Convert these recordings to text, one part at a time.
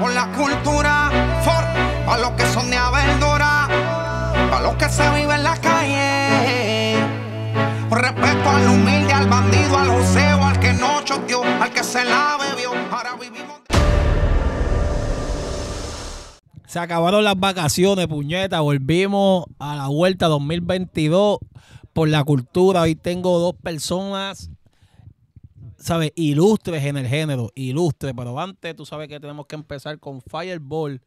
por la cultura. For, para los que son de verdura, para los que se viven en la calle. Respeto al humilde, al bandido, al joseo, al que no choteó, al que se la bebió. Ahora vivimos. Se acabaron las vacaciones, puñeta. Volvimos a la vuelta 2022 por la cultura. Hoy tengo dos personas ¿sabes? Ilustres en el género, ilustres. Pero antes, tú sabes que tenemos que empezar con Fireball.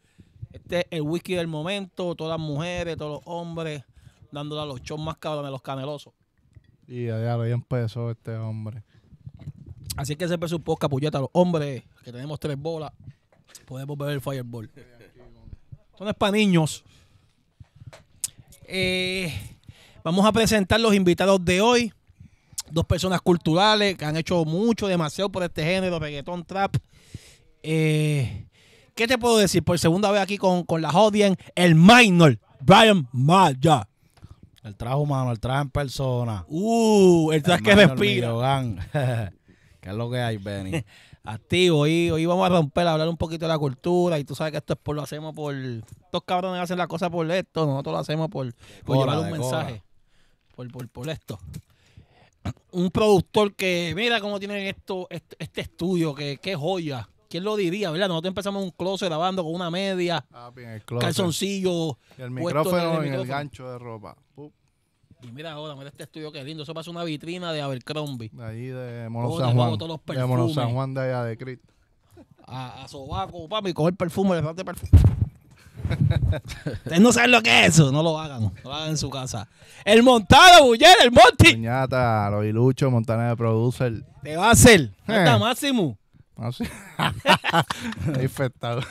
Este es el whisky del momento, todas las mujeres, todos los hombres, dándole a los chos más cabrones, los canelosos. Y ya, ya, empezó este hombre. Así que se presuposa, su puñeta, los hombres, que tenemos tres bolas, podemos beber Fireball. Son no eh, vamos a presentar los invitados de hoy dos personas culturales que han hecho mucho, demasiado por este género, reggaetón, trap. Eh, ¿Qué te puedo decir? Por segunda vez aquí con, con la Jodien, el minor, Brian Maya. El traje humano, el traje en persona. Uh, el traje que respira. ¿Qué es lo que hay, Benny? Activo, hoy, hoy vamos a romper, a hablar un poquito de la cultura. Y tú sabes que esto es por lo hacemos por. Estos cabrones hacen la cosa por esto, nosotros lo hacemos por, llevar un mensaje. Por, por, por esto un productor que mira cómo tienen esto, este, este, estudio, que, qué joya. ¿Quién lo diría, verdad? Nosotros empezamos un closet grabando con una media, ah, el calzoncillo. el micrófono en el, gancho de ropa. Y mira ahora, mira este estudio qué lindo. Eso pasa una vitrina de Abercrombie. De allí de Mono San Juan. de Mono San Juan de allá de Crist A, sobaco, papi, coger perfume, le de perfume. Ustedes no saben lo que es eso. No lo hagan. No lo hagan en su casa. El montado, Buller, el Monti Puñata, los iluchos, Montana de Producer. Te va a hacer. Hasta eh. máximo. Ah, infectado.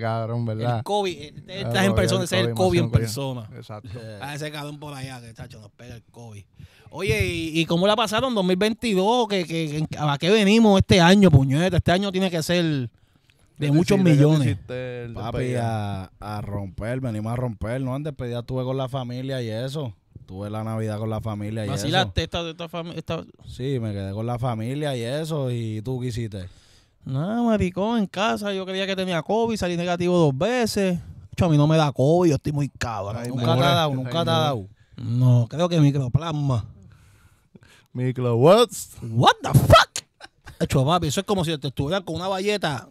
cabrón, ¿verdad? El COVID. Eh, ah, estás en persona, ese es el COVID en persona. Exacto. A ah, ese cabrón por allá que, chacho, nos pega el COVID. Oye, ¿y, cómo la pasaron 2022? ¿Qué, qué, que a qué venimos este año, puñeta? Este año tiene que ser de muchos millones. Papi, a, a, romper, venimos a romper, ¿no? Antes ya tuve con la familia y eso. Tuve la Navidad con la familia y Así la testa de esta familia? Sí, me quedé con la familia y eso. ¿Y tú qué hiciste? Nada, maricón, en casa. Yo creía que tenía COVID, salí negativo dos veces. hecho, a mí no me da COVID, yo estoy muy cabrón. nunca te ha dado, nunca te ha dado. No, creo que microplasma. Micro, what? What the fuck? Hecho, eso es como si te estuvieran con una valleta,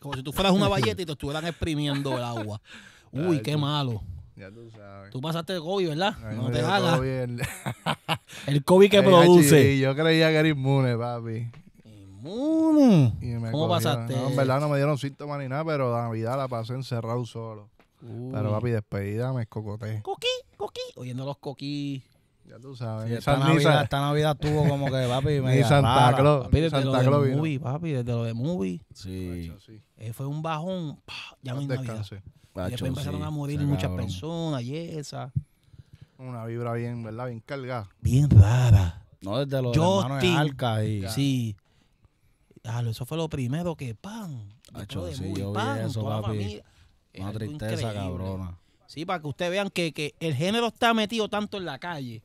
como si tú fueras una valleta y te estuvieran exprimiendo el agua. Uy, qué malo. Ya tú sabes. Tú pasaste el COVID, ¿verdad? no, te hagas. el COVID que produce. yo creía que era inmune, papi. Inmune. ¿Cómo pasaste? en verdad no me dieron síntomas ni nada, pero la Navidad la pasé encerrado solo. Pero papi, despedida me escocoté. coqui coquí. Oyendo los coquis esta, Navidad, tuvo como que, papi, me Santa Claus. Papi, desde Santa lo de movie, papi, desde lo de movie. Sí. Eh, fue un bajón, ya me hay Navidad. y empezaron a morir muchas personas y esa. Una vibra bien, ¿verdad? Bien cargada. Bien rara. No, desde los Justin, Arca y... Sí. Ah, eso fue lo primero que, ¡pam! sí, yo vi eso, papi. Una tristeza cabrona. Sí, para que ustedes vean que, que el género está metido tanto en la calle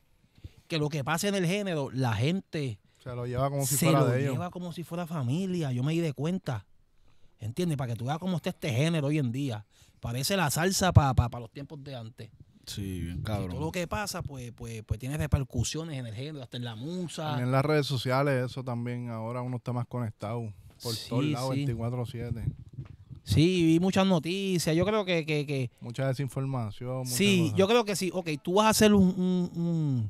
que lo que pasa en el género, la gente se lo lleva como si fuera de ellos. lleva como si fuera familia. Yo me di de cuenta. ¿Entiendes? Para que tú veas cómo está este género hoy en día. Parece la salsa para los tiempos de antes. Sí, bien cabrón. todo lo que pasa, pues, pues, pues tiene repercusiones en el género, hasta en la musa. en las redes sociales, eso también. Ahora uno está más conectado por todo todos lados, 24-7. Sí, vi muchas noticias. Yo creo que. mucha desinformación. sí, yo creo que sí. Ok, tú vas a hacer un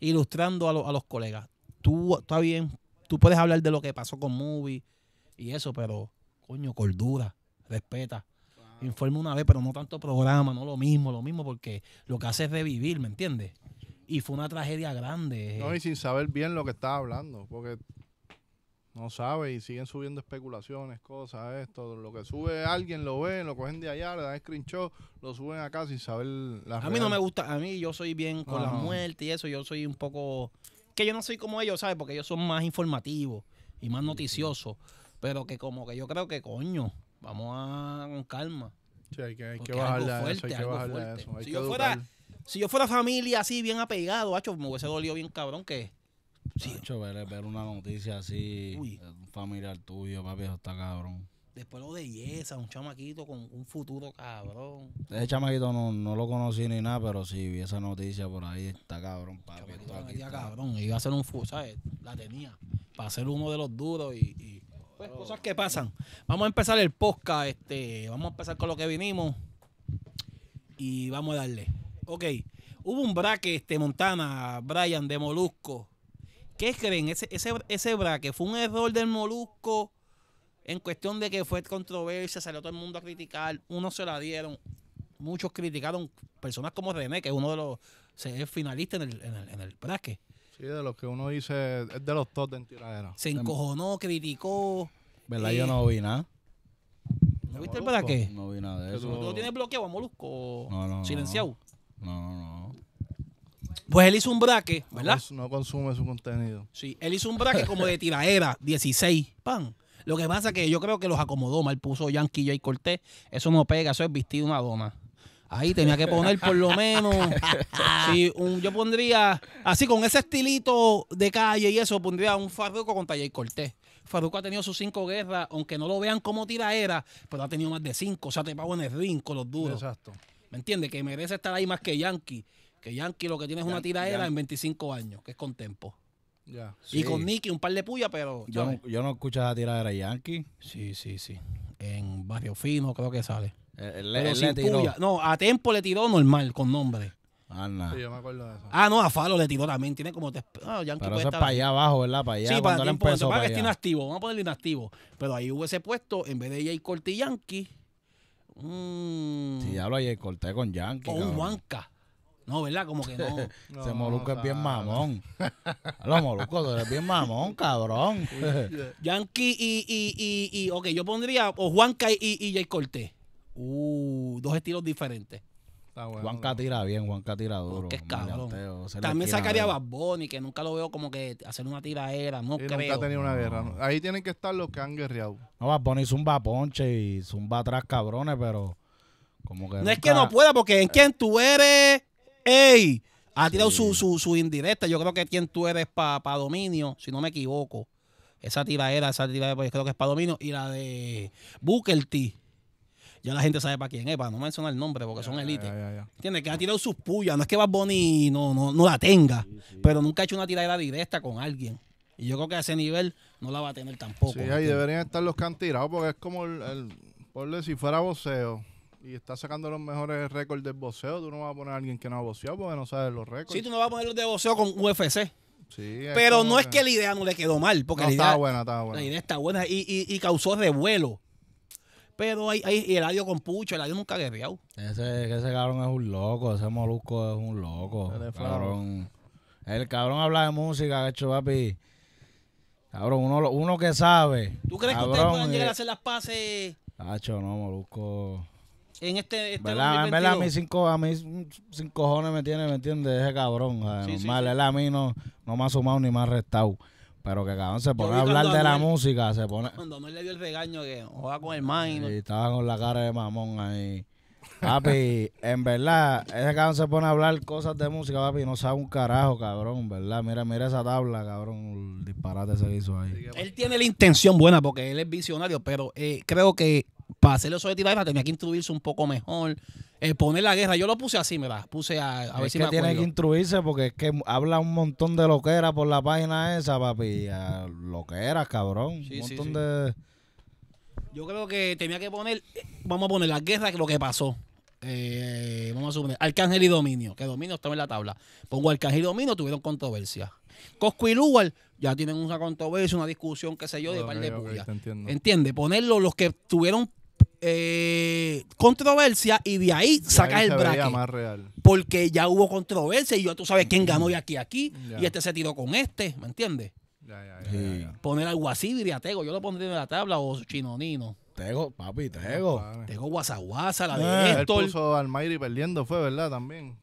ilustrando a, los colegas. Tú, está bien, tú puedes hablar de lo que pasó con Movie y eso, pero, coño, cordura, respeta. Informe una vez, pero no tanto programa, no lo mismo, lo mismo, porque lo que hace es revivir, ¿me entiendes? Y fue una tragedia grande. Eh. No, y sin saber bien lo que estaba hablando, porque no sabe y siguen subiendo especulaciones, cosas, esto. Lo que sube alguien lo ve, lo cogen de allá, le dan screenshot, lo suben acá sin saber la A mí no me gusta, a mí yo soy bien con la muerte y eso, yo soy un poco. Que yo no soy como ellos, ¿sabes? Porque ellos son más informativos y más noticiosos. Pero que como que yo creo que, coño, vamos a con calma. Sí, hay que, bajarle a eso, hay que eso. si, yo fuera, si yo fuera familia así, bien apegado, hacho, me hubiese dolido bien cabrón que Sí. Hecho, ver, una noticia así, eh, un familiar tuyo, papi, está cabrón. Después lo de Yesa, un chamaquito con un futuro cabrón. Ese chamaquito no, lo conocí ni nada, pero sí vi esa noticia por ahí, está cabrón, papi. Está cabrón, iba a ser un futuro, ¿sabes? La tenía, para ser uno de los duros y, pues, cosas que pasan. Vamos a empezar el podcast, este, vamos a empezar con lo que vinimos y vamos a darle. Ok, hubo un braque, este, Montana, Brian de Molusco, ¿Qué creen? Ese, ese, ese braque fue un error del molusco en cuestión de que fue controversia, salió todo el mundo a criticar, uno se la dieron, muchos criticaron, personas como René, que es uno de los finalistas en el, en braque. Sí, de los que uno dice, es de los top de en tiradera. Se em, encojonó, criticó. ¿Verdad? Yo no vi nada. ¿No viste el braque? No vi nada de eso. ¿Tú lo tienes bloqueado a Molusco? No, ¿Silenciado? no. no. no. Pues él hizo un braque, ¿verdad? No, consume su contenido. Sí, él hizo un braque como de tiraera, 16, pan. Lo que pasa es que yo creo que los acomodó mal, puso Yankee y Cortés. Eso no pega, eso es vestido una doma. Ahí tenía que poner por lo menos. yo pondría, así con ese estilito de calle y eso, pondría un Farruko con y Cortés. Farruko ha tenido sus cinco guerras, aunque no lo vean como tiraera, pero ha tenido más de cinco. O sea, te pago en el rincón los duros. Exacto. ¿Me entiendes? Que merece estar ahí más que Yankee. Que Yankee lo que tiene es una tiradera en 25 años, que es con tempo. Y con Nicky un par de puya, pero. Yo no, yo no escucho la tiradera Yankee. Sí, sí, sí. En Barrio Fino creo que sale. Eh, no, a tempo le tiró normal, con nombre. Ah, no. Sí, yo me acuerdo de eso. Ah, no, a Falo le tiró también. Tiene como. Ah, Yankee pero eso es para allá abajo, ¿verdad? Para allá. Sí, para, empezó, para, que esté inactivo. Vamos a ponerle inactivo. Pero ahí hubo ese puesto, en vez de Jay Corte y Yankee. Mmm, si sí, hablo ayer, corté con Yankee. Con Juanca. No, ¿verdad? Como que no. Ese es bien mamón. Los moluscos, eres bien mamón, cabrón. Yankee y, y, ok, yo pondría o Juanca y, y, Jay Cortés. Uh, dos estilos diferentes. Juanca tira bien, Juanca tira duro. cabrón. También sacaría a Bad que nunca lo veo como que hacer una tiradera. no creo. Nunca ha tenido una guerra. Ahí tienen que estar los que han guerreado. No, Bad es zumba ponche y zumba atrás cabrones, pero como que No es que no pueda, porque en quien tú eres ey, ha tirado su, su, su, indirecta. Yo creo que quien tú eres para dominio, si no me equivoco. Esa tiraera, esa tiraera, pues creo que es para dominio. Y la de Booker T. Ya la gente sabe para quién es, para no mencionar el nombre, porque son élites. tiene Que ha tirado sus puyas, No es que Bad Bunny no, no, la tenga, pero nunca ha hecho una tiradera directa con alguien. Y yo creo que a ese nivel no la va a tener tampoco. Sí, ahí deberían estar los que han tirado, porque es como el, por si fuera voceo y está sacando los mejores récords de boxeo. Tú no vas a poner a alguien que no ha boxeado porque no sabe los récords. Sí, tú no vas a poner los de boxeo con UFC. Sí, Pero no es que la idea no le quedó mal. Porque la idea, está buena, está buena. La idea está buena y, y, causó revuelo. Pero hay, ahí y Eladio con Pucho, Eladio nunca ha guerreado. Ese, ese cabrón es un loco, ese molusco es un loco. Cabrón. El cabrón habla de música, hecho papi. Cabrón, uno, uno que sabe. ¿Tú crees que ustedes puedan llegar a eh. hacer las pases? Nacho, no, molusco. En este, este en ¿Verdad? A mí cinco, a mí sin cojones me tiene, ¿me entiende Ese cabrón. él a mí no, no me ha sumado ni me ha restado. Pero que cabrón se pone a hablar de la música, se pone. Cuando no le dio el regaño que juega con el man. Y estaba con la cara de mamón ahí. Papi, en verdad, ese cabrón se pone a hablar cosas de música, papi, no sabe un carajo, cabrón, ¿verdad? Mira, mira esa tabla, cabrón, el disparate se hizo ahí. Él tiene la intención buena porque él es visionario, pero eh, creo que para hacer ti tenía que instruirse un poco mejor. Eh, poner la guerra, yo lo puse así, me puse a, ver si que me tiene que instruirse porque es que habla un montón de lo que era por la página esa, papi. Loqueras, cabrón. un montón de. Yo creo que tenía que poner, vamos a poner la guerra, lo que pasó. Eh, vamos a suponer, Arcángel y Dominio, que Dominio está en la tabla. Pongo Arcángel y Dominio, tuvieron controversia. Cosco y Lugar ya tienen una controversia, una discusión, qué sé yo, de okay, par de okay, entiende Ponerlo los que tuvieron eh, controversia y de ahí sacar el bracket. Porque ya hubo controversia y yo tú sabes quién ganó y aquí, aquí, y este se tiró con este, ¿me entiendes? Poner algo así, diría Tego, yo lo pondría en la tabla o Chinonino. Tego, papi, Tego. Tego guasaguasa, la de esto eh, el Él puso al Mayri perdiendo, fue, ¿verdad? También.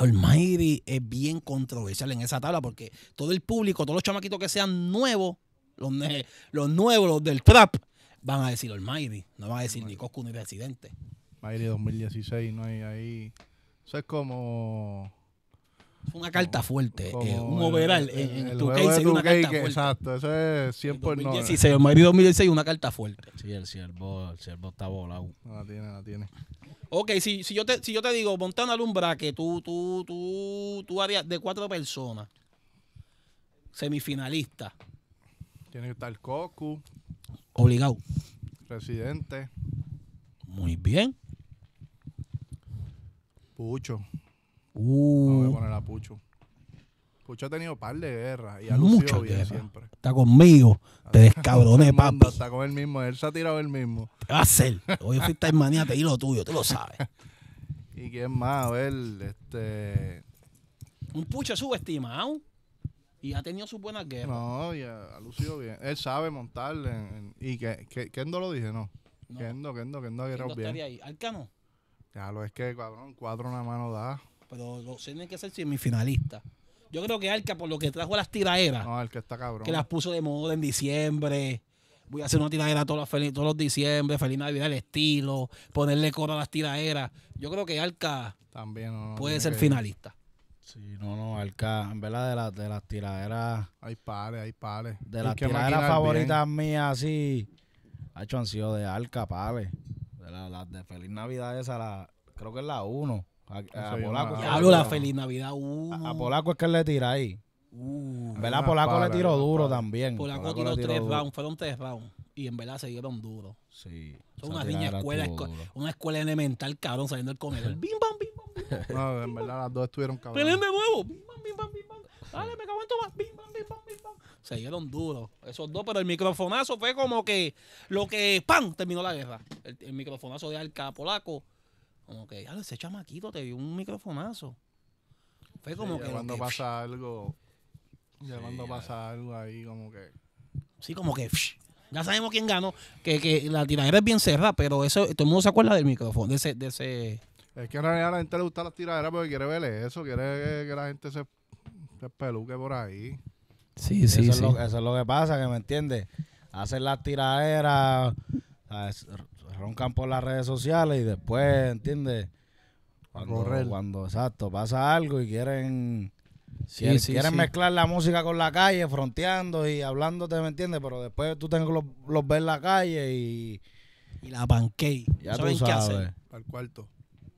Almighty es bien controversial en esa tabla porque todo el público, todos los chamaquitos que sean nuevos, los, nuevos, del trap, van a decir Almighty. No van a decir ni Coscu ni Residente. Almighty 2016, no hay ahí. Eso es como fue una carta fuerte. Eh, un overall en, tu case una carta fuerte. Exacto, eso es 100 por 9. 2016, en Madrid 2016, una carta fuerte. Sí, el ciervo, el ciervo está volado. No la tiene, la tiene. Ok, si, si, yo te, si yo te digo, Montana Lumbra, que tú, tú, tú, tú harías de cuatro personas, semifinalista. Tiene que estar Cocu. Obligado. presidente Muy bien. Pucho. Uh. No voy a poner a Pucho. Pucho ha tenido par de guerras y ha lucido bien siempre. Está conmigo. Te descabrones papi. Está con él mismo. Él se ha tirado él mismo. te va a hacer? Hoy fuiste en manía, te di lo tuyo. Tú lo sabes. ¿Y quién más? A ver, este... Un Pucho subestimado. Y ha tenido sus buenas guerras. No, y ha, lucido bien. Él sabe montar. y que, que, Kendo lo dije, ¿no? no. Kendo, Kendo, Kendo ha guerrado bien. Ahí. ¿Alcano? Ya lo es que, cabrón, cuatro una mano da pero tiene tienen que ser semifinalista. Yo creo que Arca, por lo que trajo las tiraderas, que las puso de moda en diciembre. Voy a hacer una tiradera todos los, todos los diciembre, feliz Navidad, del estilo, ponerle coro a las tiraderas. Yo creo que Arca También, puede ser finalista. Sí, no, no, Arca, en verdad de, de las tiraderas. Hay pares, hay pares. De las tiraderas favoritas mías, sí. Ha hecho han de Arca, pares. De las de Feliz Navidad, esa, la, creo que es la uno. A, Polaco. la Feliz Navidad uh. A, Polaco es que le tira ahí. Uh, ¿Verdad? Polaco le tiró duro también. Polaco, tiró, tres rounds, fueron tres rounds. Y en verdad se dieron duro. Sí. Son una niña escuela, una escuela elemental, cabrón, saliendo del comedor. bim, bam, bim, bam, bim, No, en verdad las dos estuvieron cabrón. de Bim, bam, bim, bam, Dale, me cago en tomar. Bim, bam, bim, bam, Se dieron duro. Esos dos, pero el microfonazo fue como que lo que ¡pam! terminó la guerra. El, microfonazo de Alca Polaco como que, ya ese chamaquito te dio un microfonazo. Fue como que. cuando pasa algo. Ya sí, cuando algo ahí, como que. Sí, como que. Ya sabemos quién ganó. Que, la tiradera es bien cerrada, pero eso todo el mundo se acuerda del micrófono, de ese, de ese. Es que en realidad a la gente le gusta las tiraderas porque quiere ver eso, quiere que, la gente se, peluque por ahí. Sí, sí, eso sí. lo, eso es lo que pasa, que me entiende Hacen las tiraderas, roncan por las redes sociales y después, ¿entiendes? Cuando, cuando, exacto, pasa algo y quieren... Si quieren mezclar la música con la calle, fronteando y hablándote, ¿me entiendes? Pero después tú tengo los, ver en la calle y... Y la pancake Ya tú sabes. qué Al cuarto.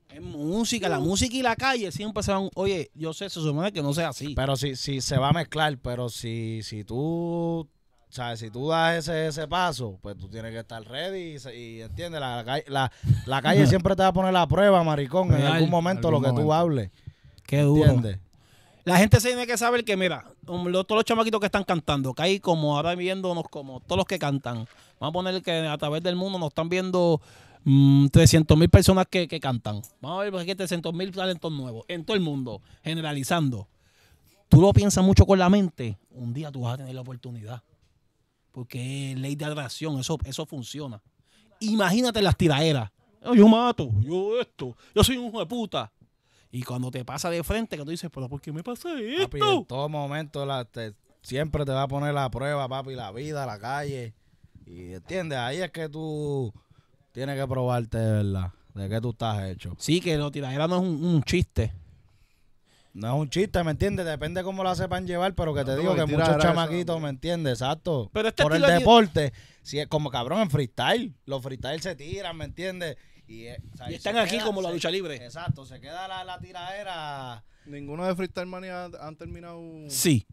Es música, la música y la calle siempre se van. Oye, yo sé, se supone que no sea así. Pero si, si se va a mezclar, pero si, si tú o sea, si tú das ese, paso, pues tú tienes que estar ready y, entiende, entiendes, la, calle siempre te va a poner la prueba, maricón, en algún momento lo que tú hables. Qué duro. La gente se tiene que saber que, mira, um, todos los chamaquitos que están cantando, que hay como ahora viéndonos como todos los que cantan. Vamos a poner que a través del mundo nos están viendo 300 mm, mil personas que, que, cantan. Vamos a ver porque hay 300 mil talentos nuevos en todo el mundo, generalizando. Tú lo piensas mucho con la mente, un día tú vas a tener la oportunidad porque es ley de atracción, eso, eso funciona. Imagínate las tiraderas. yo mato, yo esto, yo soy un hijo de puta. Y cuando te pasa de frente, que tú dices, pero ¿por qué me pasa esto? Papi, en todo momento siempre te va a poner la prueba, papi, la vida, la calle. Y entiendes, ahí es que tú tienes que probarte, de verdad, de qué tú estás hecho. Sí, que lo tiradera no es un, un chiste. No es un chiste, ¿me entiendes? Depende cómo lo sepan llevar, pero que te digo que muchos chamaquitos, ¿me entiendes? Exacto. Pero este Por el deporte, si es como cabrón en freestyle, los freestyle se tiran, ¿me entiendes? Y, eh, están aquí como la lucha libre. exacto, se queda la, tiradera. Ninguno de Freestyle Mania han terminado. Sí.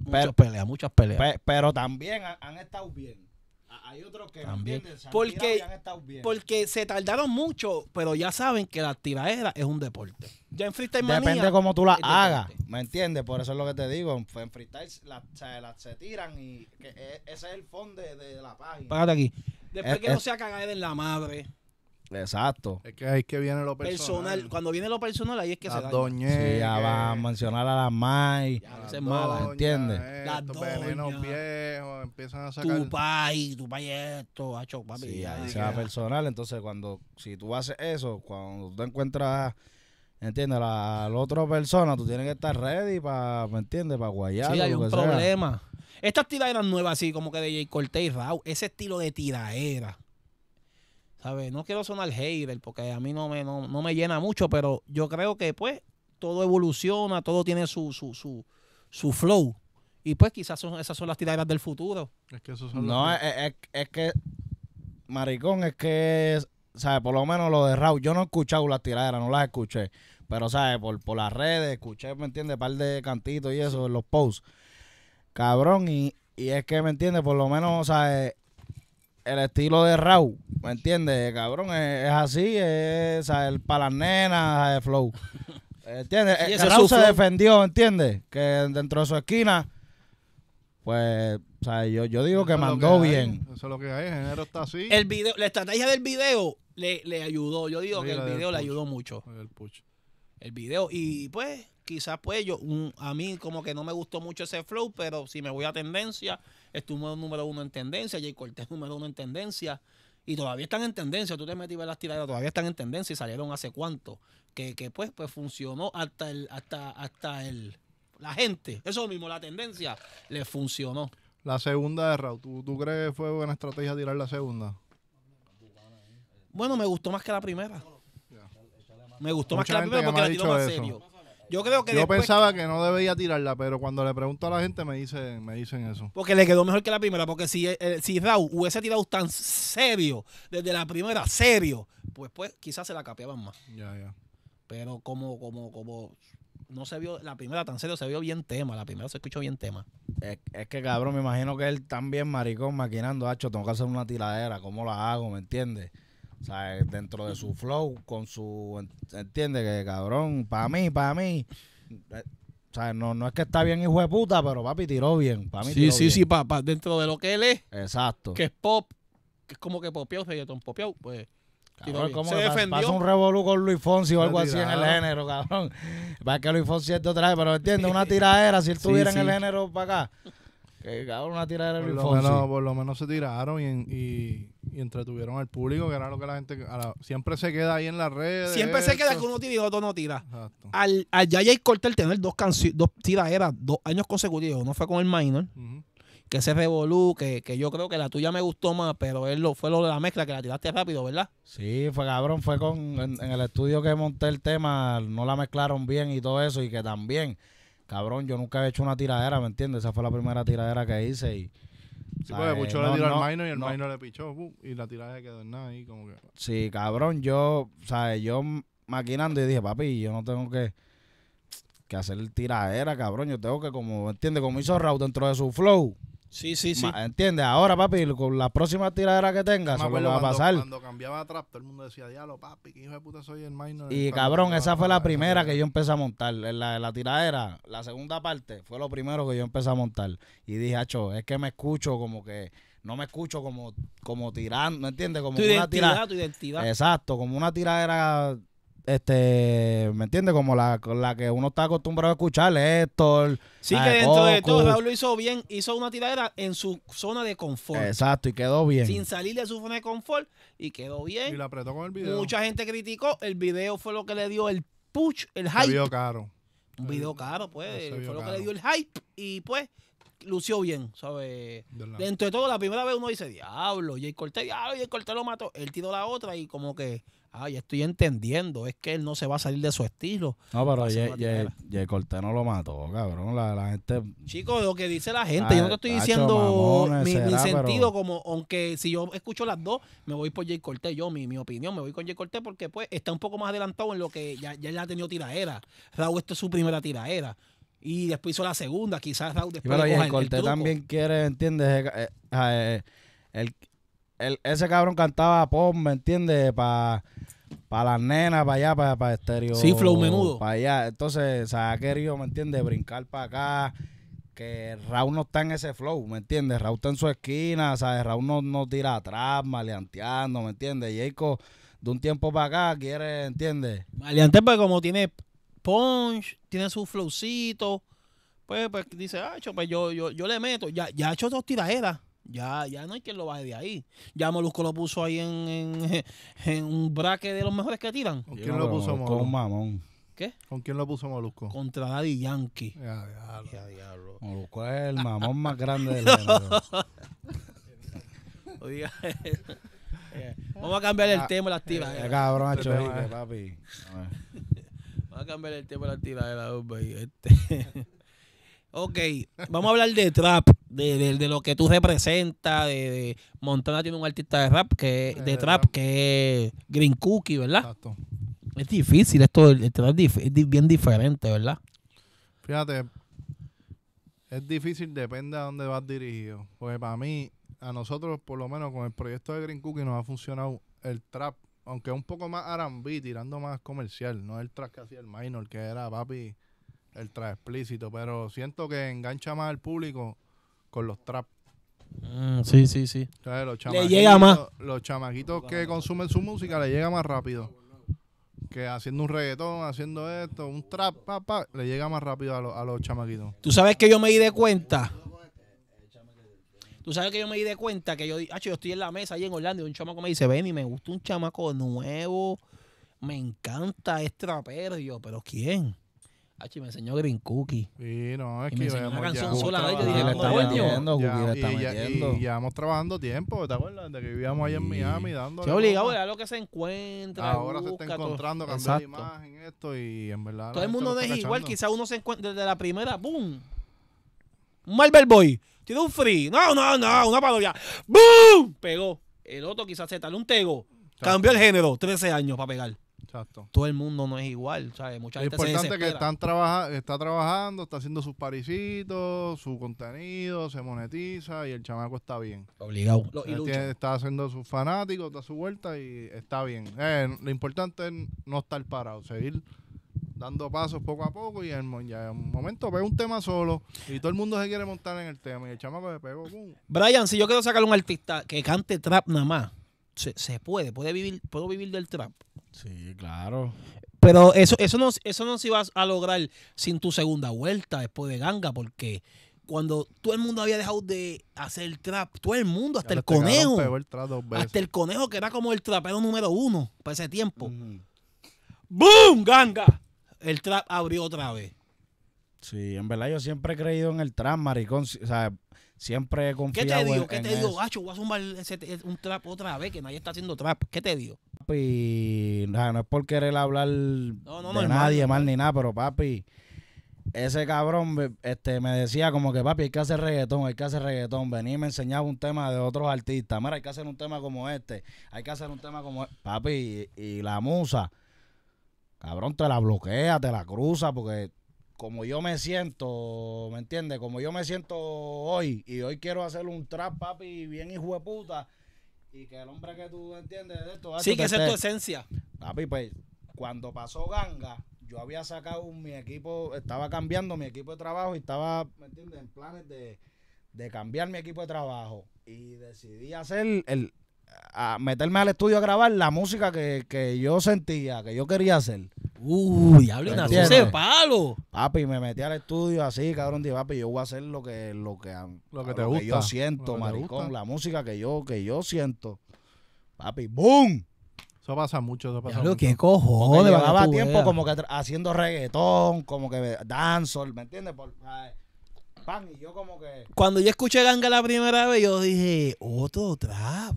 Muchas peleas, muchas peleas. pero también han, han, estado bien. Ah, hay otros que también. No han porque, porque se tardaron mucho, pero ya saben que la tiradera es un deporte. Ya Depende como cómo tú la hagas, ¿me entiendes? Por eso es lo que te digo. En freestyle se, tiran y e, ese es el fondo de, la página. Págate aquí. Después que no sea cagada en la madre. Exacto. Es que ahí es que viene lo personal. Cuando viene lo personal, ahí es que se da. Sí, ya va a mencionar a la mai. Se las ¿entiende? ¿entiendes? viejos empiezan a sacar. Tu país, tu país esto, papi. Sí, ahí se va personal. Entonces, cuando, si tú haces eso, cuando tú encuentras ¿Entiendes? La, la, otra persona, tú tienes que estar ready para, ¿me entiendes? Para guayar. Sí, hay un problema. Estas tiraderas nuevas, así como que de J. Corte y Raúl, ese estilo de tiradera ¿Sabes? No quiero sonar hater porque a mí no me, no, me llena mucho, pero yo creo que pues todo evoluciona, todo tiene su, su, su, su flow. Y pues quizás son, esas son las tiraderas del futuro. Es que eso No, es, es, es, que, maricón, es que, ¿sabes? Por lo menos lo de Raúl, yo no he escuchado las tiraderas, no las escuché. Pero, ¿sabes? Por, por las redes, escuché, ¿me entiendes? Un par de cantitos y eso, en los posts. Cabrón, y, y es que, ¿me entiendes? Por lo menos, ¿sabes? el estilo de Raúl, ¿me entiendes? Cabrón, es, así, es, el para las nenas, el flow. ¿Entiendes? Eh, se defendió, ¿entiendes? Que dentro de su esquina, pues, yo, digo que mandó bien. Eso es lo que hay, el género está así. El video, la estrategia del video le, ayudó. Yo digo que el video le ayudó mucho. El, el video, y pues, quizás pues yo, a mí como que no me gustó mucho ese flow, pero si me voy a tendencia estuvo número uno en tendencia, Jay Cortés número uno en tendencia, y todavía están en tendencia, tú te metí las tiradas todavía están en tendencia y salieron hace cuánto, que, pues, pues funcionó hasta el, hasta, hasta el, la gente, eso mismo, la tendencia, le funcionó. La segunda de Raúl, ¿tú, crees que fue buena estrategia tirar la segunda? Bueno, me gustó más que la primera. Me gustó más que la primera porque la tiró más serio. Yo pensaba que no debía tirarla, pero cuando le pregunto a la gente me dicen, me dicen eso. Porque le quedó mejor que la primera. Porque si, eh, si Raúl hubiese tirado tan serio, desde la primera, serio, pues, pues quizás se la capeaban más. Ya, ya. Pero como, como, como no se vio la primera tan serio, se vio bien tema. La primera se escuchó bien tema. Es, es que cabrón, me imagino que él también maricón maquinando, hacho, tengo que hacer una tiradera, ¿cómo la hago? ¿Me entiendes? dentro de su flow, con su. Entiende que cabrón, para mí, para mí. o eh, sea, no, no es que está bien hijo de puta, pero papi tiró bien. Para mí sí, sí, sí, papá. Dentro de lo que él es. Exacto. Que es pop. Que es como que popeó, reggaetón popeó, pues. ¿cómo se defendió. Pasa un revolú con Luis Fonsi o algo así en el género, cabrón. Para que Luis Fonsi es de otra vez, pero entiende, una tiradera si él estuviera en el género para acá. Que cabrón, una tiraron de por lo, menos, por lo menos se tiraron y, entretuvieron al público, que era lo que la gente. siempre se queda ahí en las redes. Siempre se queda que uno tira y otro no tira. Exacto. Al, al Jay Cortel tener dos, tiras dos dos años consecutivos, uno fue con el minor, que se revolú, que, que yo creo que la tuya me gustó más, pero él lo, fue lo de la mezcla, que la tiraste rápido, ¿verdad? Sí, fue cabrón, fue con en el estudio que monté el tema, no la mezclaron bien y todo eso, y que también cabrón, yo nunca he hecho una tiradera, ¿me entiendes? Esa fue la primera tiradera que hice y... Sí, porque pues, Pucho le tiró al Maino y el Maino le pichó uh, y la tiradera quedó en nada ahí como que... Sí, cabrón, yo, ¿sabes? Yo maquinando y dije, papi, yo no tengo que, que hacer tiradera, cabrón, yo tengo que como, ¿me ¿entiendes? Como hizo Raúl dentro de su flow, Sí, sí, sí. ¿Entiendes? Ahora, papi, con la próxima tiradera que tengas, se va a pasar. Cuando cambiaba trap, todo el mundo decía, diablo, papi, que hijo de puta soy el minor. Y cabrón, esa fue la primera que yo empecé a montar. La, la tiradera, la segunda parte, fue lo primero que yo empecé a montar. Y dije, hacho, es que me escucho como que no me escucho como, como tirando, ¿me entiendes? Como una identidad, tu identidad. Exacto, como una tiradera este, ¿me entiendes? Como la, la que uno está acostumbrado a escuchar, Héctor. Sí, que dentro de todo Raúl lo hizo bien, hizo una tiradera en su zona de confort. Exacto, y quedó bien. Sin salir de su zona de confort y quedó bien. Y la apretó con el video. Mucha gente criticó, el video fue lo que le dio el push, el hype. Un video caro. Un video caro, pues, fue lo que le dio el hype y pues lució bien, ¿sabes? Dentro de todo, la primera vez uno dice, diablo, Jay corté, diablo, Jay corté lo mató. Él tiró la otra y como que ah, ya estoy entendiendo, es que él no se va a salir de su estilo. No, pero J. Corté no lo mató, cabrón. La, gente. Chicos, lo que dice la gente, ah, yo no te estoy diciendo mi, sentido, como aunque si yo escucho las dos, me voy por J. Corté. Yo, mi, opinión, me voy con J. Corté porque pues está un poco más adelantado en lo que ya, ya ha tenido tiraera. Raúl, esto es su primera tiraera y después hizo la segunda, quizás Raúl después. pero J. Corté también quiere, ¿entiendes? Eh, eh, eh, el, ese cabrón cantaba pop, ¿me entiendes? Para las nenas, para allá, para, pa estéreo. Sí, flow menudo. Para allá. Entonces, o ha querido, ¿me entiendes? Brincar para acá. Que Raúl no está en ese flow, ¿me entiendes? Raúl está en su esquina, ¿sabes? Raúl no, tira atrás, maleanteando, ¿me entiendes? Jacob, de un tiempo para acá, quiere, ¿entiendes? Maleante, pues como tiene punch, tiene su flowcito, pues, pues dice, ah, pues, yo, yo, yo le meto. Ya, ya ha hecho dos tiraderas. Ya, ya no hay quien lo baje de ahí. Ya Molusco lo puso ahí en, en, un braque de los mejores que tiran. ¿Con quién lo puso Molusco? Con Mamón. ¿Qué? ¿Con quién lo puso Molusco? Contra Daddy Yankee. Ya, Ya, Molusco es el mamón más grande del mundo. Eh, ah, eh, este vamos a cambiar el tema de las tiras. cabrón, chorrito, papi. Vamos a cambiar el tema de las tiras. Este. ok, vamos a hablar de trap de, lo que tú representas, de, Montana tiene un artista de rap que de, trap, que es Green Cookie, ¿verdad? Exacto. Es difícil esto, es, bien diferente, ¿verdad? Fíjate, es difícil, depende a dónde vas dirigido. Porque para mí, a nosotros, por lo menos con el proyecto de Green Cookie, nos ha funcionado el trap, aunque un poco más R&B, tirando más comercial, no el trap que hacía el minor, que era papi el trap explícito, pero siento que engancha más al público con los trap. Mm, sí, sí, sí. los le llega más. Los chamaquitos que consumen su música le llega más rápido. Que haciendo un reggaetón, haciendo esto, un trap, pa, le llega más rápido a, los chamaquitos. Tú sabes que yo me di de cuenta. Tú sabes que yo me di de cuenta que yo, yo estoy en la mesa ahí en Holanda y un chamaco me dice, ven y me gusta un chamaco nuevo, me encanta, este trapero. yo, ¿pero quién? Hachi me enseñó Green Cookie. Sí, no, es y que me una canción sola y yo estamos trabajando tiempo, ¿te acuerdas? De que vivíamos ahí en Miami dando. Se obligado a lo que se encuentra. Ahora se está encontrando, cambiar la imagen, esto, y en verdad. Todo el mundo es igual, quizás uno se encuentra desde la primera, ¡boom! Un Marvel Boy. Tiene un free. No, no, no. Una parodia. ¡Boom! Pegó. El otro quizás se tal un tego. Cambió el género. 13 años para pegar. Exacto. Todo el mundo no es igual. ¿sabes? Mucha es importante que están está trabajando, está haciendo sus parisitos, su contenido, se monetiza y el chamaco está bien. Obligado. está haciendo sus fanáticos, da su vuelta y está bien. Eh, lo importante es no estar parado, seguir dando pasos poco a poco y en un momento ve un tema solo y todo el mundo se quiere montar en el tema y el chamaco se pegó. Brian, si yo quiero sacar un artista que cante trap nada más, se, se puede, puede vivir, puedo vivir del trap. Sí, claro. Pero eso, eso, no, eso no se iba a lograr sin tu segunda vuelta después de Ganga, porque cuando todo el mundo había dejado de hacer el trap, todo el mundo, hasta el conejo. hasta el conejo, que era como el trapero número uno para ese tiempo. ¡Bum! ¡Boom! ¡Ganga! El trap abrió otra vez. Sí, en verdad yo siempre he creído en el trap, maricón. O sea, Siempre he confiado ¿Qué te digo? ¿Qué te digo, gacho? Voy a zumbar un trap otra vez que nadie está haciendo trap. ¿Qué te digo? Papi, no es por querer hablar de nadie mal ni nada, pero papi, ese cabrón este, me decía como que, papi, hay que hacer reggaetón, hay que hacer reggaetón. Vení y me enseñaba un tema de otros artistas. Mira, hay que hacer un tema como este, hay que hacer un tema como este. Papi, y la musa, cabrón, te la bloquea, te la cruza porque como yo me siento, ¿me entiendes? Como yo me siento hoy, y hoy quiero hacer un trap, papi, bien hijo de puta, y que el hombre que tú entiendes de esto... Sí, que esa es tu esencia. Papi, pues, cuando pasó Ganga, yo había sacado mi equipo, estaba cambiando mi equipo de trabajo y estaba, ¿me entiendes?, en planes de, de cambiar mi equipo de trabajo. Y decidí hacer el, a meterme al estudio a grabar la música que, yo sentía, que yo quería hacer. Uy, hablen así ese palo. Papi, me metí al estudio así, cabrón, papi, yo voy a hacer lo que, lo que, lo que, te lo que yo siento, maricón, la música que yo, que yo siento. Papi, ¡boom! Eso pasa mucho, eso pasa Llevaba tiempo como que haciendo reggaetón, como que dancehall, ¿me entiendes? Por, yo como que... Cuando yo escuché Ganga la primera vez, yo dije, otro trap,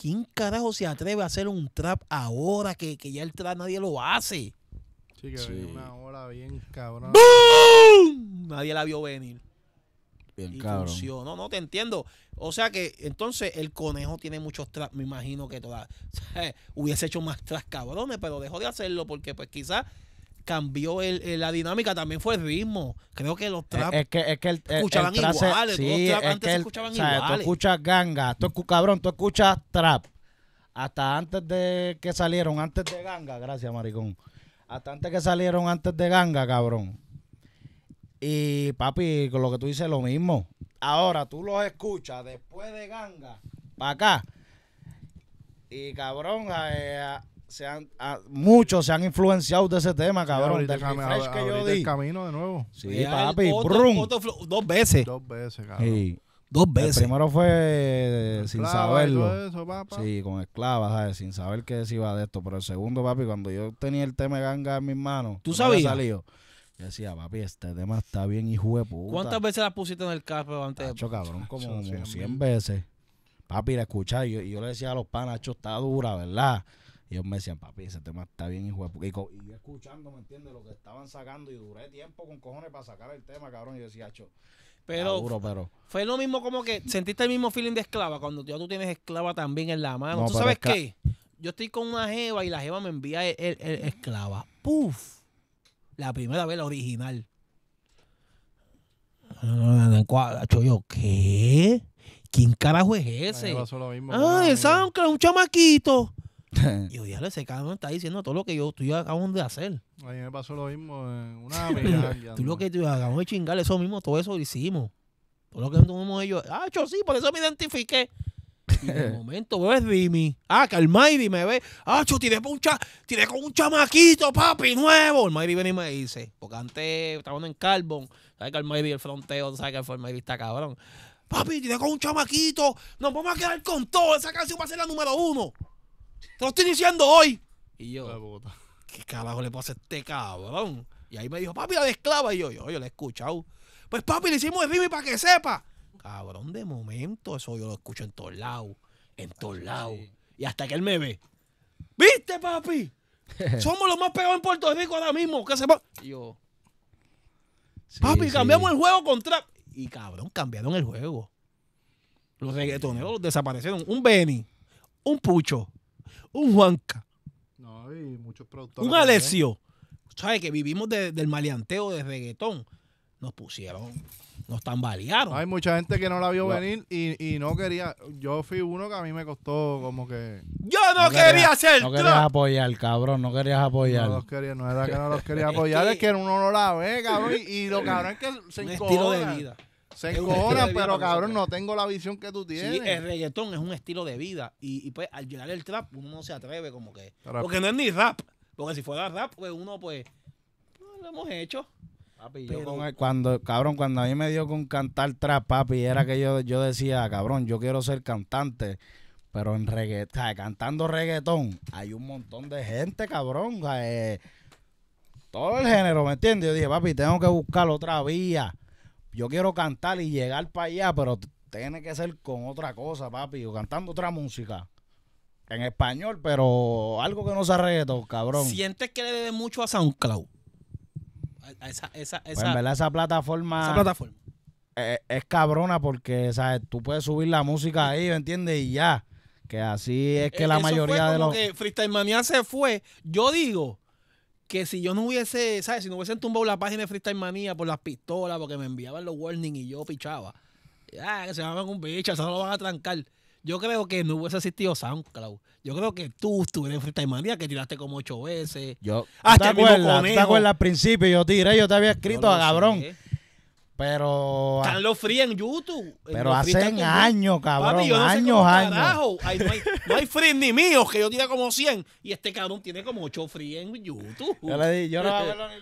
¿quién carajo se atreve a hacer un trap ahora que, ya el trap nadie lo hace? Sí, que viene una hora bien cabrón. Nadie la vio venir. Bien y cabrón. Funcionó. No, te entiendo. O sea que entonces el conejo tiene muchos traps, me imagino que todas. hubiese hecho más traps cabrones, pero dejó de hacerlo porque pues quizás cambió el, la dinámica, también fue el ritmo. Creo que los trap es, que, escuchaban iguales, antes escuchaban Tú escuchas ganga, tú, cabrón, tú escuchas trap. Hasta antes de que salieron, antes de ganga, gracias maricón. Hasta antes que salieron, antes de ganga, cabrón. Y papi, con lo que tú dices, lo mismo. Ahora tú los escuchas después de ganga, para acá. Y cabrón, a eh, se han, ah, muchos se han influenciado de ese tema, cabrón. el camino de nuevo. Sí, papi. dos veces. Dos veces, cabrón. Dos veces. primero fue sin saberlo. sí, con esclavas, sin saber qué se iba de esto. Pero el segundo, papi, cuando yo tenía el tema de ganga en mis manos, ¿tú sabías? Salió, yo decía, papi, este tema está bien y de ¿Cuántas veces la pusiste en el carro antes? cabrón, como 100 veces. Papi, la escuchaba y yo, le decía a los panachos está dura, ¿verdad? Y ellos me decían, papi, ese tema está bien, hijo Y, escuchando, ¿me entiendes? Lo que estaban sacando y duré tiempo con cojones para sacar el tema, cabrón. Y decía, cho. Pero, fue lo mismo como que sentiste el mismo feeling de esclava cuando ya tú tienes esclava también en la mano. ¿Tú sabes qué? Yo estoy con una jeva y la jeva me envía el, esclava. ¡Puf! La primera vez la original. ¿qué? ¿Quién carajo es ese? Ah, el sangre, un chamaquito. y yo, ya ese cabrón está diciendo todo lo que yo estoy acabando de hacer. A mí me pasó lo mismo en una mirada. tú lo que tú acabamos de chingar, eso mismo, todo eso lo hicimos. Todo lo que tuvimos ellos. Ah, yo sí, por eso me identifiqué. En el momento ves Dimi. Ah, que me ve. Ah, yo tiré, con un chamaquito, papi, nuevo. El Maybe viene y me dice. Porque antes estábamos en Carbon. ¿Sabes que el Maybe el fronteo? ¿Sabes que el Mayri está cabrón? Papi, tiré con un chamaquito. Nos vamos a quedar con todo. Esa canción va a ser la número uno. Te lo estoy diciendo hoy. Y yo, ¿qué carajo le pasa a este cabrón? Y ahí me dijo, papi, la de esclava. Y yo, yo, yo le he escuchado. Pues papi, le hicimos el para que sepa. Cabrón, de momento, eso yo lo escucho en todos lados. En todos ah, lados. Y hasta que él me ve. ¿Viste, papi? Somos los más pegados en Puerto Rico ahora mismo. qué sepa. Y yo, papi, cambiamos el juego contra. Y cabrón, cambiaron el juego. Los reggaetoneros desaparecieron. Un Benny, un Pucho, un Juanca. Un Alessio. ¿Sabes? Que vivimos del maleanteo de reggaetón. Nos pusieron, nos tambalearon. Hay mucha gente que no la vio venir y, no quería. Yo fui uno que a mí me costó como que. ¡Yo no, quería, hacer No querías apoyar, cabrón. No querías apoyar. No quería, era que no los quería apoyar, es que, uno no la ve, cabrón. Y, lo cabrón es que se Un de vida. Se encojonan, pero cabrón, no tengo la visión que tú tienes. Sí, el reggaetón es un estilo de vida. Y, pues al llegar el trap, uno no se atreve como que. Porque no es ni rap. Porque si fuera rap, pues uno pues. No, lo hemos hecho. cuando, cabrón, cuando a mí me dio con cantar trap, papi, era que yo, yo decía, cabrón, yo quiero ser cantante. Pero en reggaetón, cantando reggaetón, hay un montón de gente, cabrón. Eh, todo el género, ¿me entiendes? Yo dije, papi, tengo que buscar otra vía yo quiero cantar y llegar para allá, pero tiene que ser con otra cosa, papi, o cantando otra música. En español, pero algo que no se reggaeton cabrón. Sientes que le debe mucho a SoundCloud. A pues, esa, plataforma. plataforma. E, es, cabrona porque, ¿sabes? Tú puedes subir la música ahí, ¿me entiendes? Y ya. Que así es e, que la mayoría de los. Que Freestyle Mania se fue. Yo digo que si yo no hubiese, ¿sabes? Si no hubiesen tumbado la página de Freestyle Manía por las pistolas, porque me enviaban los warnings y yo fichaba, ah, que se llaman un bicho, eso no lo van a trancar. Yo creo que no hubiese asistido SoundCloud. Yo creo que tú estuviste en Freestyle Manía, que tiraste como ocho veces. Yo. Hasta ¿Te acuerdas? ¿Te acuerdas al principio? Yo tiré, yo te había escrito a cabrón. Pero. Están los free en YouTube. Pero hacen años, cabrón. años, años. no, hay, no hay free ni míos, que yo tenga como 100. Y este cabrón tiene como 8 free en YouTube. Yo le di yo no ni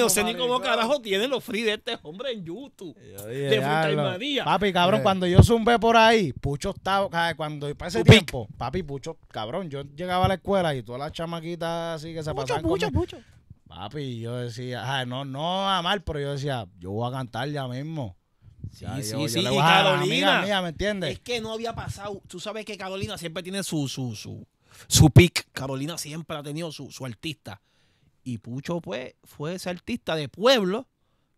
lo que sé ni cómo carajo tienen los free de este hombre en YouTube. de Papi, cabrón, eh. cuando yo zumbé por ahí, Pucho estaba. Cuando para ese tiempo, papi, Pucho, cabrón, yo llegaba a la escuela y todas las chamaquitas así que se pasaban. Pucho, Pucho, Pucho. Papi, yo decía, ah, no, no a mal, pero yo decía, yo voy a cantar ya mismo. Sí, sí, Carolina, ¿me entiendes? Es que no había pasado. Tú sabes que Carolina siempre tiene su, su, su, su pick. Carolina siempre ha tenido su, artista. Y Pucho, pues, fue ese artista de pueblo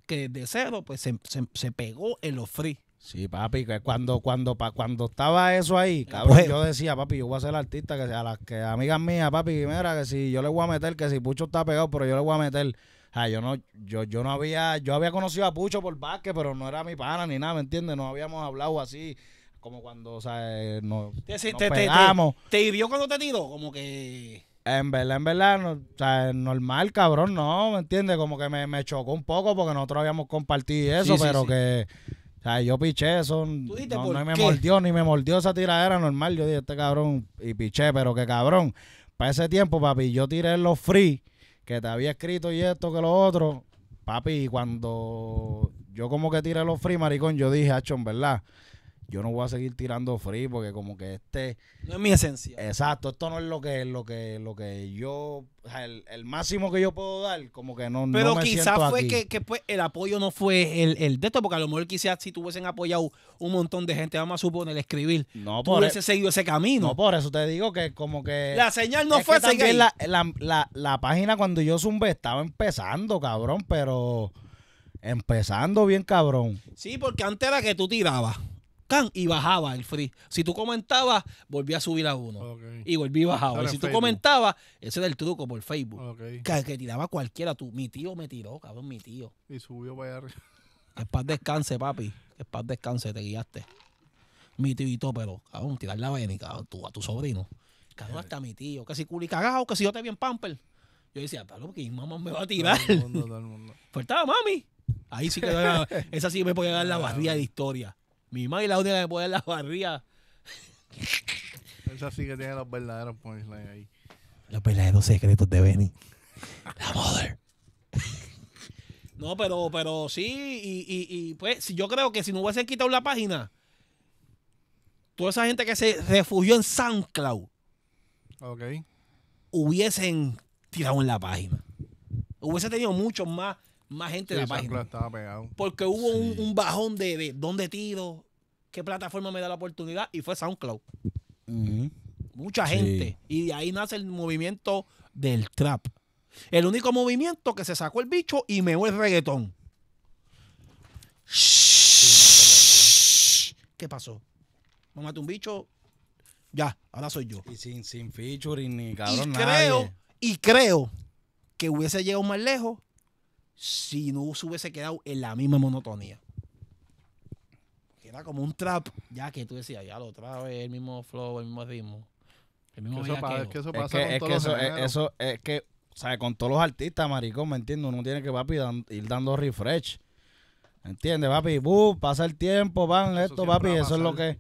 que de cero, pues, se, se pegó en los free. Sí, papi, que cuando, cuando, pa, cuando estaba eso ahí, cabrón, yo decía, papi, yo voy a ser artista, que a las que amigas mías, papi, mira, que si yo le voy a meter, que si Pucho está pegado, pero yo le voy a meter. Ah, yo no, yo, yo no había, yo había conocido a Pucho por Vázquez, pero no era mi pana ni nada, ¿me entiendes? No habíamos hablado así, como cuando, o sea, eh, nos, te, te, pegamos. Te, cuando te tiró? Como que... En verdad, en verdad, o sea, normal, cabrón, no, ¿me entiendes? Como que me, chocó un poco porque nosotros habíamos compartido eso, pero que sea, yo piché son, no, me mordió, ni me mordió esa tiradera normal. Yo dije, este cabrón, y piché, pero qué cabrón. Para ese tiempo, papi, yo tiré los free que te había escrito y esto que lo otro. Papi, cuando yo como que tiré los free, maricón, yo dije, hacho, verdad yo no voy a seguir tirando free porque como que este no es mi esencia exacto esto no es lo que lo que lo que yo el, máximo que yo puedo dar como que no pero quizás fue que, que pues, el apoyo no fue el, el, de esto porque a lo mejor quizás si tuviesen apoyado un montón de gente vamos a suponer escribir no por e- hubiese seguido ese camino no por eso te digo que como que la señal no fue seguir la, la, la, la página cuando yo zumbé estaba empezando cabrón pero empezando bien cabrón sí porque antes era que tú tirabas y bajaba el free. Si tú comentabas, volvía a subir a uno. Y volví y bajaba. Y si tú comentabas, ese era el truco por Facebook. Que, tiraba cualquiera. Tú, mi tío me tiró, cabrón, mi tío. Y subió para allá arriba. Es para descanse, papi. Es paz descanse, te guiaste. Mi tío y todo pero, cabrón, tirar la vena, cabrón, tú, a tu sobrino. Cabrón, eh. hasta mi tío. Que si culi cagado, que si yo te vi en pamper. Yo decía, pero que mamá me va a tirar. Todo Faltaba mami. Ahí sí que esa sí me podía dar la barriga de historia. Mi madre la única que me puede la barriga. Esa sí que tiene los verdaderos punchlines ahí. Los verdaderos secretos de Benny. la mother. no, pero, pero sí, y, y, y pues yo creo que si no hubiesen quitado la página, toda esa gente que se refugió en SoundCloud okay. hubiesen tirado en la página. Hubiese tenido muchos más más gente de la página. Porque hubo un, bajón de, de, dónde tiro, qué plataforma me da la oportunidad y fue SoundCloud. Mucha gente. Y de ahí nace el movimiento del trap. El único movimiento que se sacó el bicho y me el reggaetón. ¿Qué pasó? Mamate un bicho. Ya, ahora soy yo. Y sin, sin featuring ni cabrón. Y creo, y creo que hubiese llegado más lejos si no se hubiese quedado en la misma monotonía. queda era como un trap, ya que tú decías, ya lo otra el mismo flow, el mismo ritmo. eso es que eso pasa es que, con todos los o sea, con todos los artistas, maricón, ¿me entiendes? Uno tiene que, ir dando refresh. ¿Entiendes, papi? pasa el tiempo, van, esto, papi, eso es lo que...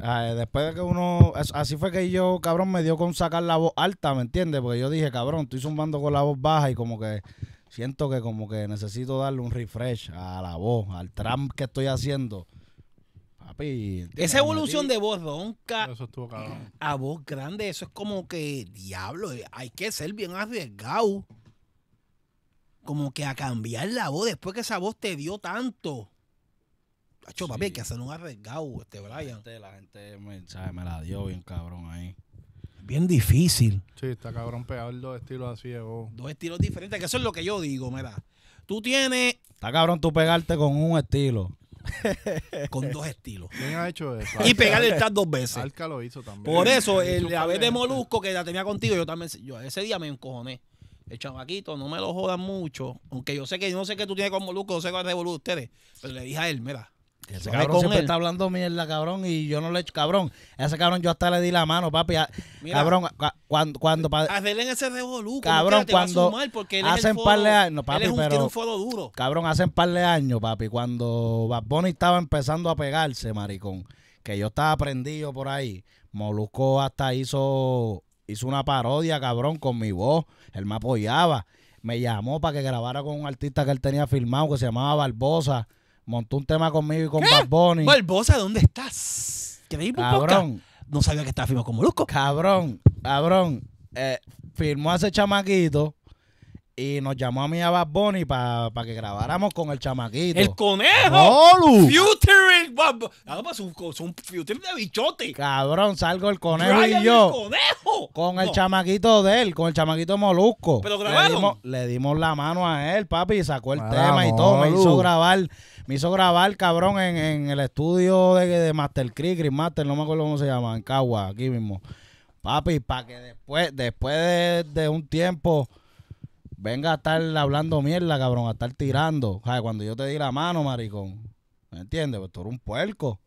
Ah, eh, después de que uno... así fue que yo, cabrón, me dio con sacar la voz alta, ¿me entiendes? Porque yo dije, cabrón, estoy zumbando con la voz baja y como que siento que como que necesito darle un refresh a la voz, al tramp que estoy haciendo. Papi, Esa evolución de voz ronca eso estuvo, cabrón. a voz grande, eso es como que, diablo, eh, hay que ser bien arriesgado. Como que a cambiar la voz después que esa voz te dio tanto. Hacho, papi, hay que hacer un arriesgado, este Brian. La gente, me la dio bien cabrón ahí bien difícil. Sí, está cabrón pegar dos estilos así de Dos estilos diferentes, que eso es lo que yo digo, mira. Tú tienes. Está cabrón tú pegarte con un estilo. con dos estilos. ¿Quién ha hecho eso? Y pegar el tag dos veces. Alca lo hizo también. Por eso, el, la de Molusco que la tenía contigo, yo también. Yo ese día me encojoné. El chavaquito, no me lo jodan mucho. Aunque yo sé que no sé qué tú tienes con Molusco, no sé cuál es de ustedes. Pero le dije a él, mira, ese cabrón siempre está hablando mierda, cabrón, y yo no le he cabrón. Ese cabrón yo hasta le di la mano, papi. cabrón, cuando, cuando Hazle en ese cabrón, cuando va a porque él es par de años, papi, él es un, un duro. Cabrón, hacen par de años, papi, cuando Bad Bunny estaba empezando a pegarse, maricón, que yo estaba prendido por ahí. Molusco hasta hizo hizo una parodia, cabrón, con mi voz. Él me apoyaba. Me llamó para que grabara con un artista que él tenía filmado que se llamaba Barbosa montó un tema conmigo y con Bad Bunny. Barbosa, ¿dónde estás? ¿Qué te Cabrón. No sabía que estaba firmado con Molusco. Cabrón, cabrón. Eh, firmó a ese chamaquito y nos llamó a mí a Bad Bunny para que grabáramos con el chamaquito. ¡El conejo! ¡Futuring Bad Bunny! Ah, un de bichote. Cabrón, salgo el conejo y yo. El conejo! Con el chamaquito de él, con el chamaquito Molusco. ¿Pero grabaron? Le dimos, le dimos la mano a él, papi, y sacó el ah, tema y todo. Me hizo grabar me hizo grabar, cabrón, en, en el estudio de, de Master Creek, Green Master, no me acuerdo cómo se llama, en Cagua, aquí mismo. Papi, para que después, después de, de, un tiempo venga a estar hablando mierda, cabrón, a estar tirando. O sea, cuando yo te di la mano, maricón, ¿me entiendes? Pues tú eres un puerco.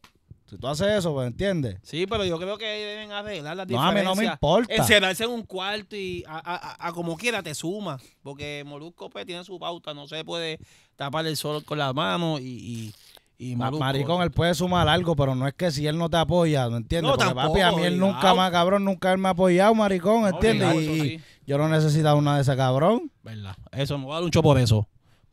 Si tú haces eso, pues, entiendes? Sí, pero yo creo que deben arreglar las no, diferencias. No, a mí no me importa. Encerrarse en un cuarto y a, a, a, como quiera te suma. Porque Molusco pues, tiene su pauta, no se puede tapar el sol con las manos y, y, y Maricón, él puede sumar algo, pero no es que si él no te apoya, ¿me entiendes? No, porque papi, a mí él nunca más, cabrón, nunca él me ha apoyado, maricón, ¿entiendes? y yo no necesito una de ese cabrón. ¿Verdad? Eso, me voy a dar un chopo de eso.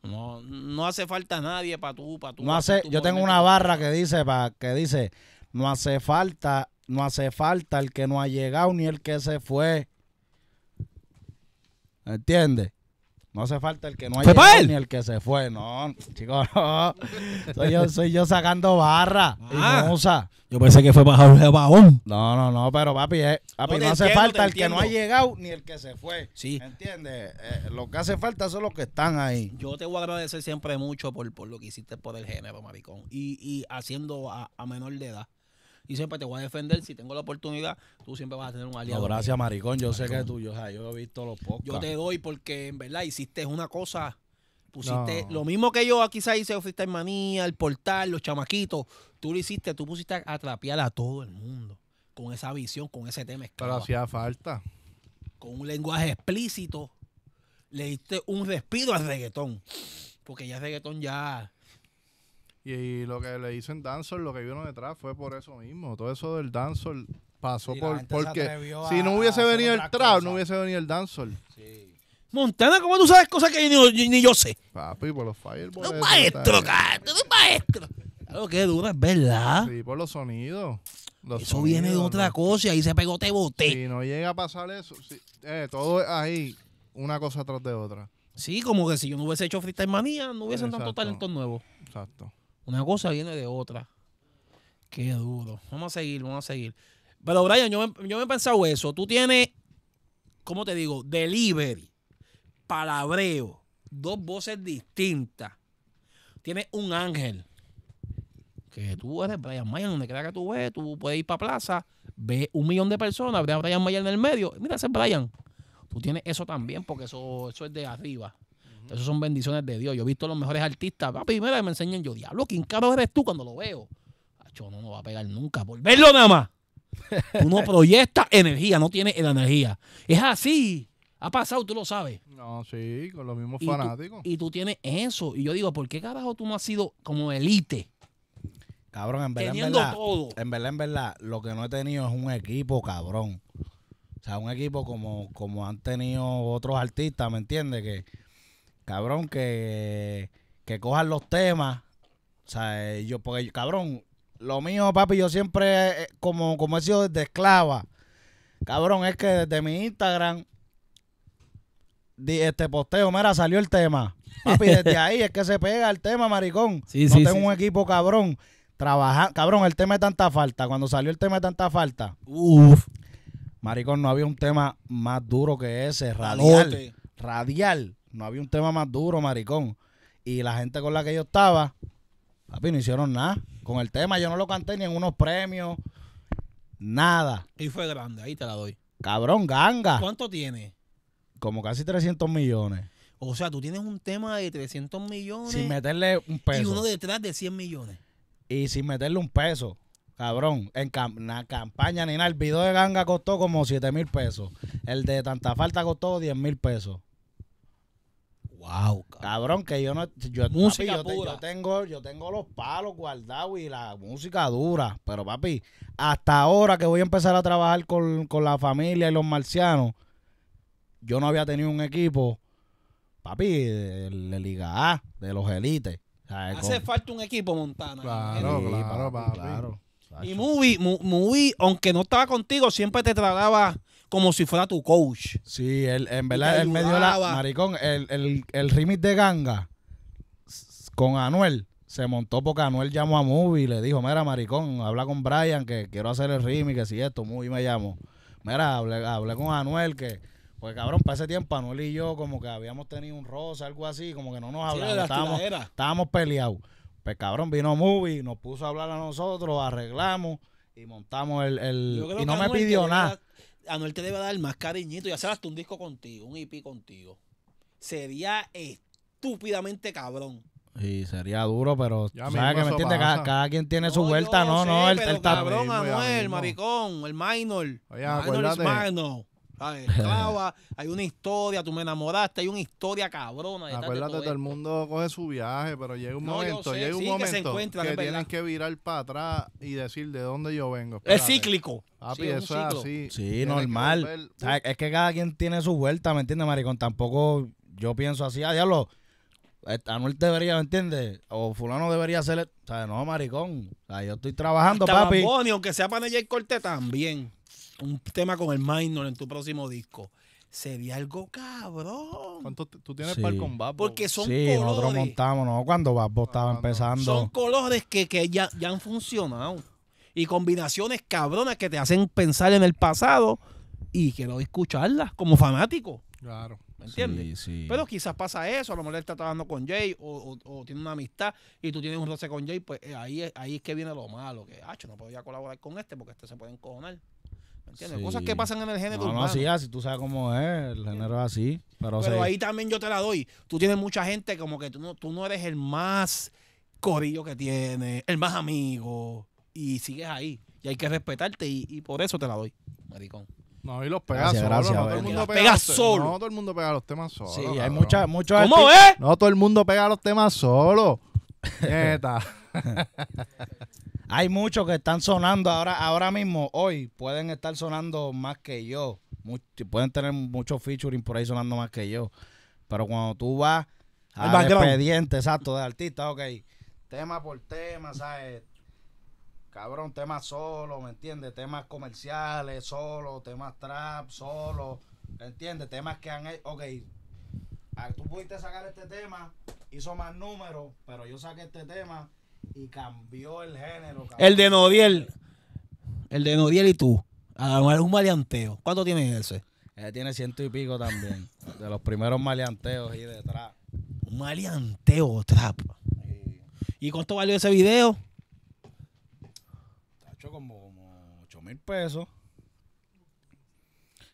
No, no hace falta nadie para tú, para tú. hace, yo tengo una barra que dice, pa, que dice, no hace falta, no hace falta el que no ha llegado ni el que se fue. ¿Entiendes? No hace falta el que no ha llegado ni el que se fue, no, chicos, Soy yo, sacando barra ah. Yo pensé que fue para Jorge Baón. No, no, no, pero papi, eh, no, hace falta el que no ha llegado ni el que se fue. Sí. ¿Entiendes? Eh, lo que hace falta son los que están ahí. Yo te voy a agradecer siempre mucho por, por lo que hiciste por el género, maricón. Y, haciendo a menor de edad y siempre te voy a defender. Si tengo la oportunidad, tú siempre vas a tener un aliado. gracias, maricón. Yo sé que tú, yo, yo he visto los pocos. Yo te doy porque en verdad hiciste una cosa. Pusiste lo mismo que yo, aquí se hice en Manía, el portal, los chamaquitos. Tú lo hiciste, tú pusiste a trapear a todo el mundo con esa visión, con ese tema. Esclava. Pero hacía falta. Con un lenguaje explícito, le diste un respiro al reggaetón. Porque ya el reggaetón ya y, lo que le hizo en Danzor, lo que vieron detrás, fue por eso mismo. Todo eso del Danzor pasó por. Porque si no hubiese venido el trap, no hubiese venido el Danzor. Montana, ¿cómo tú sabes cosas que ni yo, sé? Papi, por los fireballs. Eh, tú maestro, Tú eres maestro. Claro, que dura, es verdad. Sí, por los sonidos. eso viene de otra cosa y ahí se pegó, te boté. Si no llega a pasar eso, eh, todo ahí, una cosa tras de otra. Sí, como que si yo no hubiese hecho freestyle manía, no hubiesen tantos talentos nuevos. Exacto. Una cosa viene de otra. Qué duro. Vamos a seguir, vamos a seguir. Pero Brian, yo me, he pensado eso. Tú tienes, ¿cómo te digo? Delivery, palabreo, dos voces distintas. Tienes un ángel. Que tú eres Brian Mayer, donde quiera que tú ves, tú puedes ir para plaza, ve un millón de personas, ve Brian Mayer en el medio. Mira, ese Brian. Tú tienes eso también, porque eso, eso es de arriba. Esas son bendiciones de Dios. Yo he visto a los mejores artistas. Papi, mira, me enseñan yo, diablo, ¿quién caro eres tú cuando lo veo? Acho, no, no va a pegar nunca. Por verlo nada más. Uno proyecta energía, no tiene la energía. Es así. Ha pasado, tú lo sabes. No, sí, con los mismos fanáticos. y tú tienes eso. Y yo digo, ¿por qué carajo tú no has sido como elite? Cabrón, en verdad, en verdad, todo. en verdad, en verdad, lo que no he tenido es un equipo, cabrón. O sea, un equipo como, como han tenido otros artistas, ¿me entiendes? Que cabrón, que, que cojan los temas. O sea, yo, porque, cabrón, lo mío, papi, yo siempre, eh, como, como he sido desde esclava, cabrón, es que desde mi Instagram, este posteo, mira, salió el tema. Papi, desde ahí es que se pega el tema, maricón. Sí, no tengo un equipo cabrón. Trabajar, cabrón, el tema de tanta falta. Cuando salió el tema de tanta falta, uff, maricón, no había un tema más duro que ese, radial. Radial. No había un tema más duro, maricón. Y la gente con la que yo estaba, papi, no hicieron nada con el tema. Yo no lo canté ni en unos premios, nada. Y fue grande, ahí te la doy. Cabrón, ganga. ¿Cuánto tiene? Como casi 300 millones. O sea, tú tienes un tema de 300 millones. Sin meterle un peso. Y uno detrás de 100 millones. Y sin meterle un peso. Cabrón, en la campaña ni nada. El video de Ganga costó como 7 mil pesos. El de Tanta Falta costó 10 mil pesos cabrón. que yo no yo, música tengo yo tengo los palos guardados y la música dura, pero papi, hasta ahora que voy a empezar a trabajar con, con la familia y los marcianos, yo no había tenido un equipo papi de, Liga A, de los elites. Hace falta un equipo Montana. Claro, claro, Y Movie, Movie, aunque no estaba contigo, siempre te tragaba como si fuera tu coach. Sí, él, en verdad, él medio la. Maricón, el, el, remix de Ganga con Anuel se montó porque Anuel llamó a Mubi y le dijo: Mira, maricón, habla con Brian que quiero hacer el remix, que si esto, Mubi me llamó. Mira, hablé, con Anuel que. Pues cabrón, para ese tiempo Anuel y yo como que habíamos tenido un rosa, algo así, como que no nos hablábamos, estábamos, peleados. Pues cabrón, vino Mubi nos puso a hablar a nosotros, arreglamos y montamos el... el y no me pidió nada. Anuel te debe dar más cariñito y hacer hasta un disco contigo, un EP contigo. Sería estúpidamente cabrón. Sí, sería duro, pero sabes que me entiendes, cada, quien tiene su vuelta, no, no, el, pero el, el cabrón, Anuel, maricón, el minor. Oye, minor acuérdate, Clava, hay una historia, tú me enamoraste, hay una historia cabrona. De Acuérdate, todo, el mundo coge su viaje, pero llega un momento, llega un momento que, que tienen que virar para atrás y decir de dónde yo vengo. Es cíclico. Papi, sí, eso es así. Sí, normal. es que cada quien tiene su vuelta, ¿me entiendes, maricón? Tampoco yo pienso así, a ah, diablo, Anuel debería, ¿me entiendes? O fulano debería hacerle, o sea, no, maricón, yo estoy trabajando, papi. papi. aunque sea para Corte también un tema con el minor en tu próximo disco. Sería algo cabrón. ¿Cuánto tú tienes para par con Babbo? Porque son sí, colores. nosotros montamos, Cuando Babbo estaba ah, empezando. Son colores que, que ya, ya han funcionado. Y combinaciones cabronas que te hacen pensar en el pasado y quiero escucharlas como fanático. Claro. ¿Me entiendes? Pero quizás pasa eso, a lo mejor él está trabajando con Jay o, tiene una amistad y tú tienes un roce con Jay, pues eh, ahí, ahí es que viene lo malo, que, ha, ah, no podía colaborar con este porque este se puede encojonar. Cosas que pasan en el género no, así así tú sabes cómo es, el género es así. Pero, ahí también yo te la doy. Tú tienes mucha gente como que tú no, tú no eres el más corillo que tienes el más amigo, y sigues ahí. Y hay que respetarte y, por eso te la doy, maricón. No, y los pegas solo. no, todo el mundo pega, solo. No, todo el mundo pega los temas solo. Sí, hay mucha, muchos ¿Cómo es? No, todo el mundo pega los temas solo. Neta. Hay muchos que están sonando ahora, ahora mismo, hoy, pueden estar sonando más que yo. pueden tener muchos featuring por ahí sonando más que yo. Pero cuando tú vas al expediente, exacto, de artista, ok, tema por tema, ¿sabes? Cabrón, temas solo, ¿me entiendes? Temas comerciales, solo, temas trap, solo, ¿me entiendes? Temas que han hecho, ok, ah, tú pudiste sacar este tema, hizo más números, pero yo saqué este tema y cambió el género. El de Nodiel. El de Nodiel y tú. A ah, un maleanteo. ¿Cuánto tiene ese? Ese eh, tiene ciento y pico también. de los primeros maleanteos y detrás Un maleanteo trap. ¿Y cuánto valió ese video? Está hecho como, 8 mil pesos.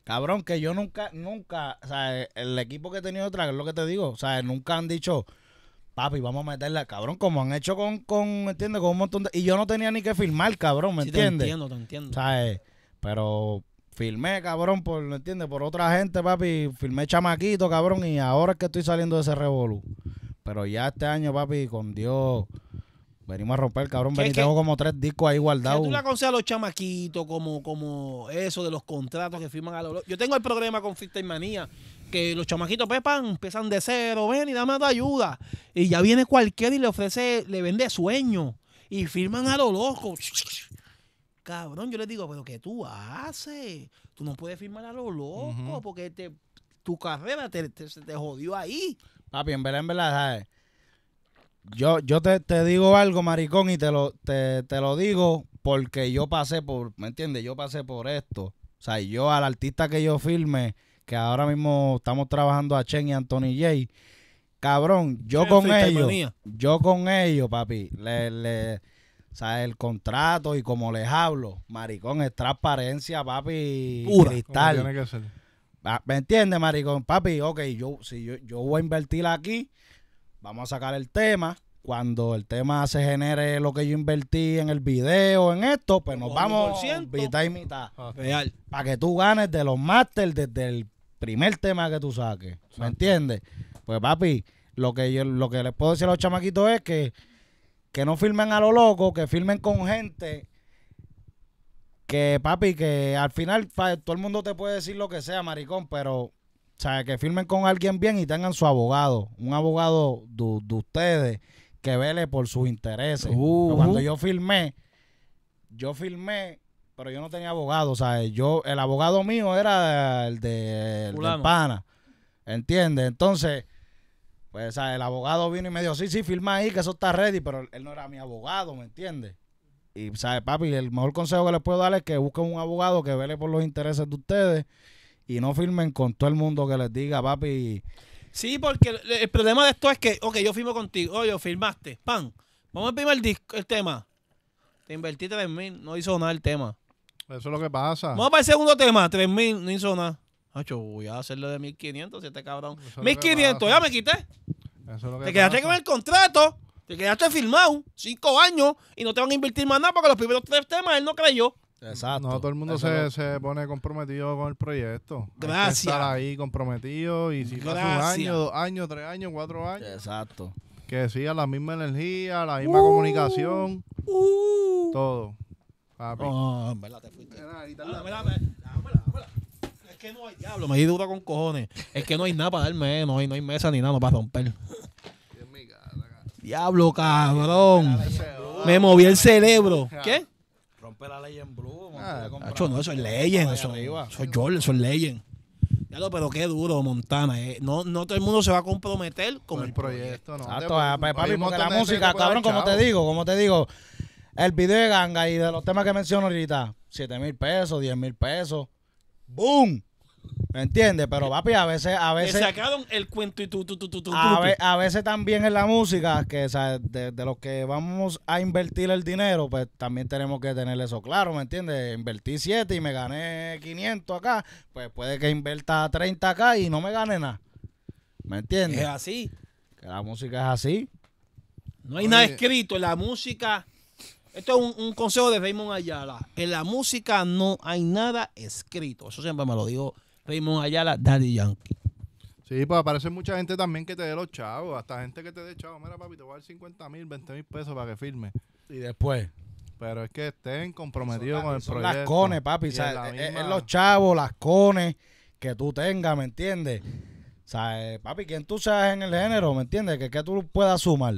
Cabrón, que yo nunca, nunca, o sea, el equipo que he tenido de es lo que te digo, o sea, nunca han dicho, Papi, vamos a meterla, cabrón, como han hecho con, con, ¿entiendes? Con un montón de... Y yo no tenía ni que filmar, cabrón, ¿me sí, entiendes? Te entiendo, te entiendo. ¿Sabes? Eh, pero filmé, cabrón, por, ¿me entiendes? Por otra gente, papi, Filmé chamaquito, cabrón, y ahora es que estoy saliendo de ese revolú. Pero ya este año, papi, con Dios, Venimos a romper, cabrón. Vení, tengo como tres discos ahí guardados. ¿Qué tú le aconsejas a los chamaquitos como, como eso de los contratos que firman a los... Yo tengo el programa con Fista y Manía, que los chamaquitos pepan, empiezan de cero, ven y dame tu ayuda. Y ya viene cualquiera y le ofrece, le vende sueño. Y firman a lo loco. Cabrón, yo le digo, pero ¿qué tú haces? Tú no puedes firmar a lo loco porque te, tu carrera te, te, jodió ahí. Papi, en verdad, en verdad, ¿sabes? Yo, te, digo algo, maricón, y te lo, te, lo digo porque yo pasé por, ¿me entiendes? Yo pasé por esto. O sea, yo al artista que yo firme, que ahora mismo estamos trabajando a Chen y Anthony J, cabrón, yo con ellos, yo con ellos, papi, le, le, o sea, el contrato y como les hablo, maricón, es transparencia, papi, cristal. Ah, ¿Me entiendes, maricón? Papi, ok, yo, si yo, yo voy a invertir aquí, Vamos a sacar el tema. Cuando el tema se genere lo que yo invertí en el video, en esto, pues nos vamos mitad y mitad. Ah, Para que tú ganes de los máster desde el primer tema que tú saques. ¿Me entiendes? Pues papi, lo que yo lo que les puedo decir a los chamaquitos es que, que no filmen a lo loco, que filmen con gente que papi, que al final todo el mundo te puede decir lo que sea, maricón, pero o que firmen con alguien bien y tengan su abogado, un abogado de ustedes que vele por sus intereses. cuando yo firmé, yo firmé, pero yo no tenía abogado. O sea, yo, el abogado mío era el de el del pana. ¿Entiendes? Entonces, pues, el abogado vino y me dijo, sí, sí, firma ahí, que eso está ready, pero él no era mi abogado, ¿me entiendes? Y, ¿sabes, papi? El mejor consejo que les puedo dar es que busquen un abogado que vele por los intereses de ustedes y no firmen con todo el mundo que les diga, papi. Sí, porque el problema de esto es que, ok, yo firmo contigo, oye, oh, firmaste, pan, vamos a firmar el, disco, el tema. Te invertí 3 mil, no hizo nada el tema. Eso es lo que pasa. Vamos para el segundo tema, 3 mil, no hizo nada. yo voy a hacerlo de 1500, si este cabrón. 1500, ya me quité. Te quedaste con el contrato, te quedaste firmado, Cinco años, y no te van a invertir más nada porque los primeros tres temas él no creyó. Exacto. No todo el mundo se, pone comprometido con el proyecto. Gracias. estar ahí comprometido y si un año, dos años, tres años, cuatro años. Exacto. Que siga la misma energía, la misma uh. comunicación. Uh. todo. Papi. Es que no hay diablo, me di duro con cojones. Es que no hay nada para darme, no hay, no hay mesa ni nada, para romper. Diablo, cabrón. Me moví el cerebro. ¿Qué? la Legend Blue. Ah, no, eso es Legend. Eso, es Jordan, eso es pero qué duro, Montana. Eh. No, no todo el mundo se va a comprometer con, el proyecto. No, ah, la música, cabrón, como te digo, como te digo, el video de ganga y de los temas que menciono ahorita, 7 mil pesos, 10 mil pesos. ¡Boom! ¿Me entiendes? Pero papi, a veces, a veces. sacaron el cuento y tú, a, veces también en la música, que de, los que vamos a invertir el dinero, pues también tenemos que tener eso claro, ¿me entiendes? Invertí 7 y me gané 500 acá, pues puede que inverta 30 acá y no me gane nada. ¿Me entiendes? Es así. Que la música es así. No hay nada escrito, en la música. Esto es un, consejo de Raymond Ayala. En la música no hay nada escrito. Eso siempre me lo digo Raymond Ayala, Daddy Yankee. Sí, pues aparece mucha gente también que te dé los chavos. Hasta gente que te dé chavos. Mira, papi, te voy a dar 50 mil, 20 mil pesos para que firme. Y después. Pero es que estén comprometidos con el son proyecto. Las cones, papi. Es, los chavos, las cones que tú tengas, ¿me entiendes? O sea, eh, papi, quien tú seas en el género, ¿me entiendes? Que, que tú puedas sumar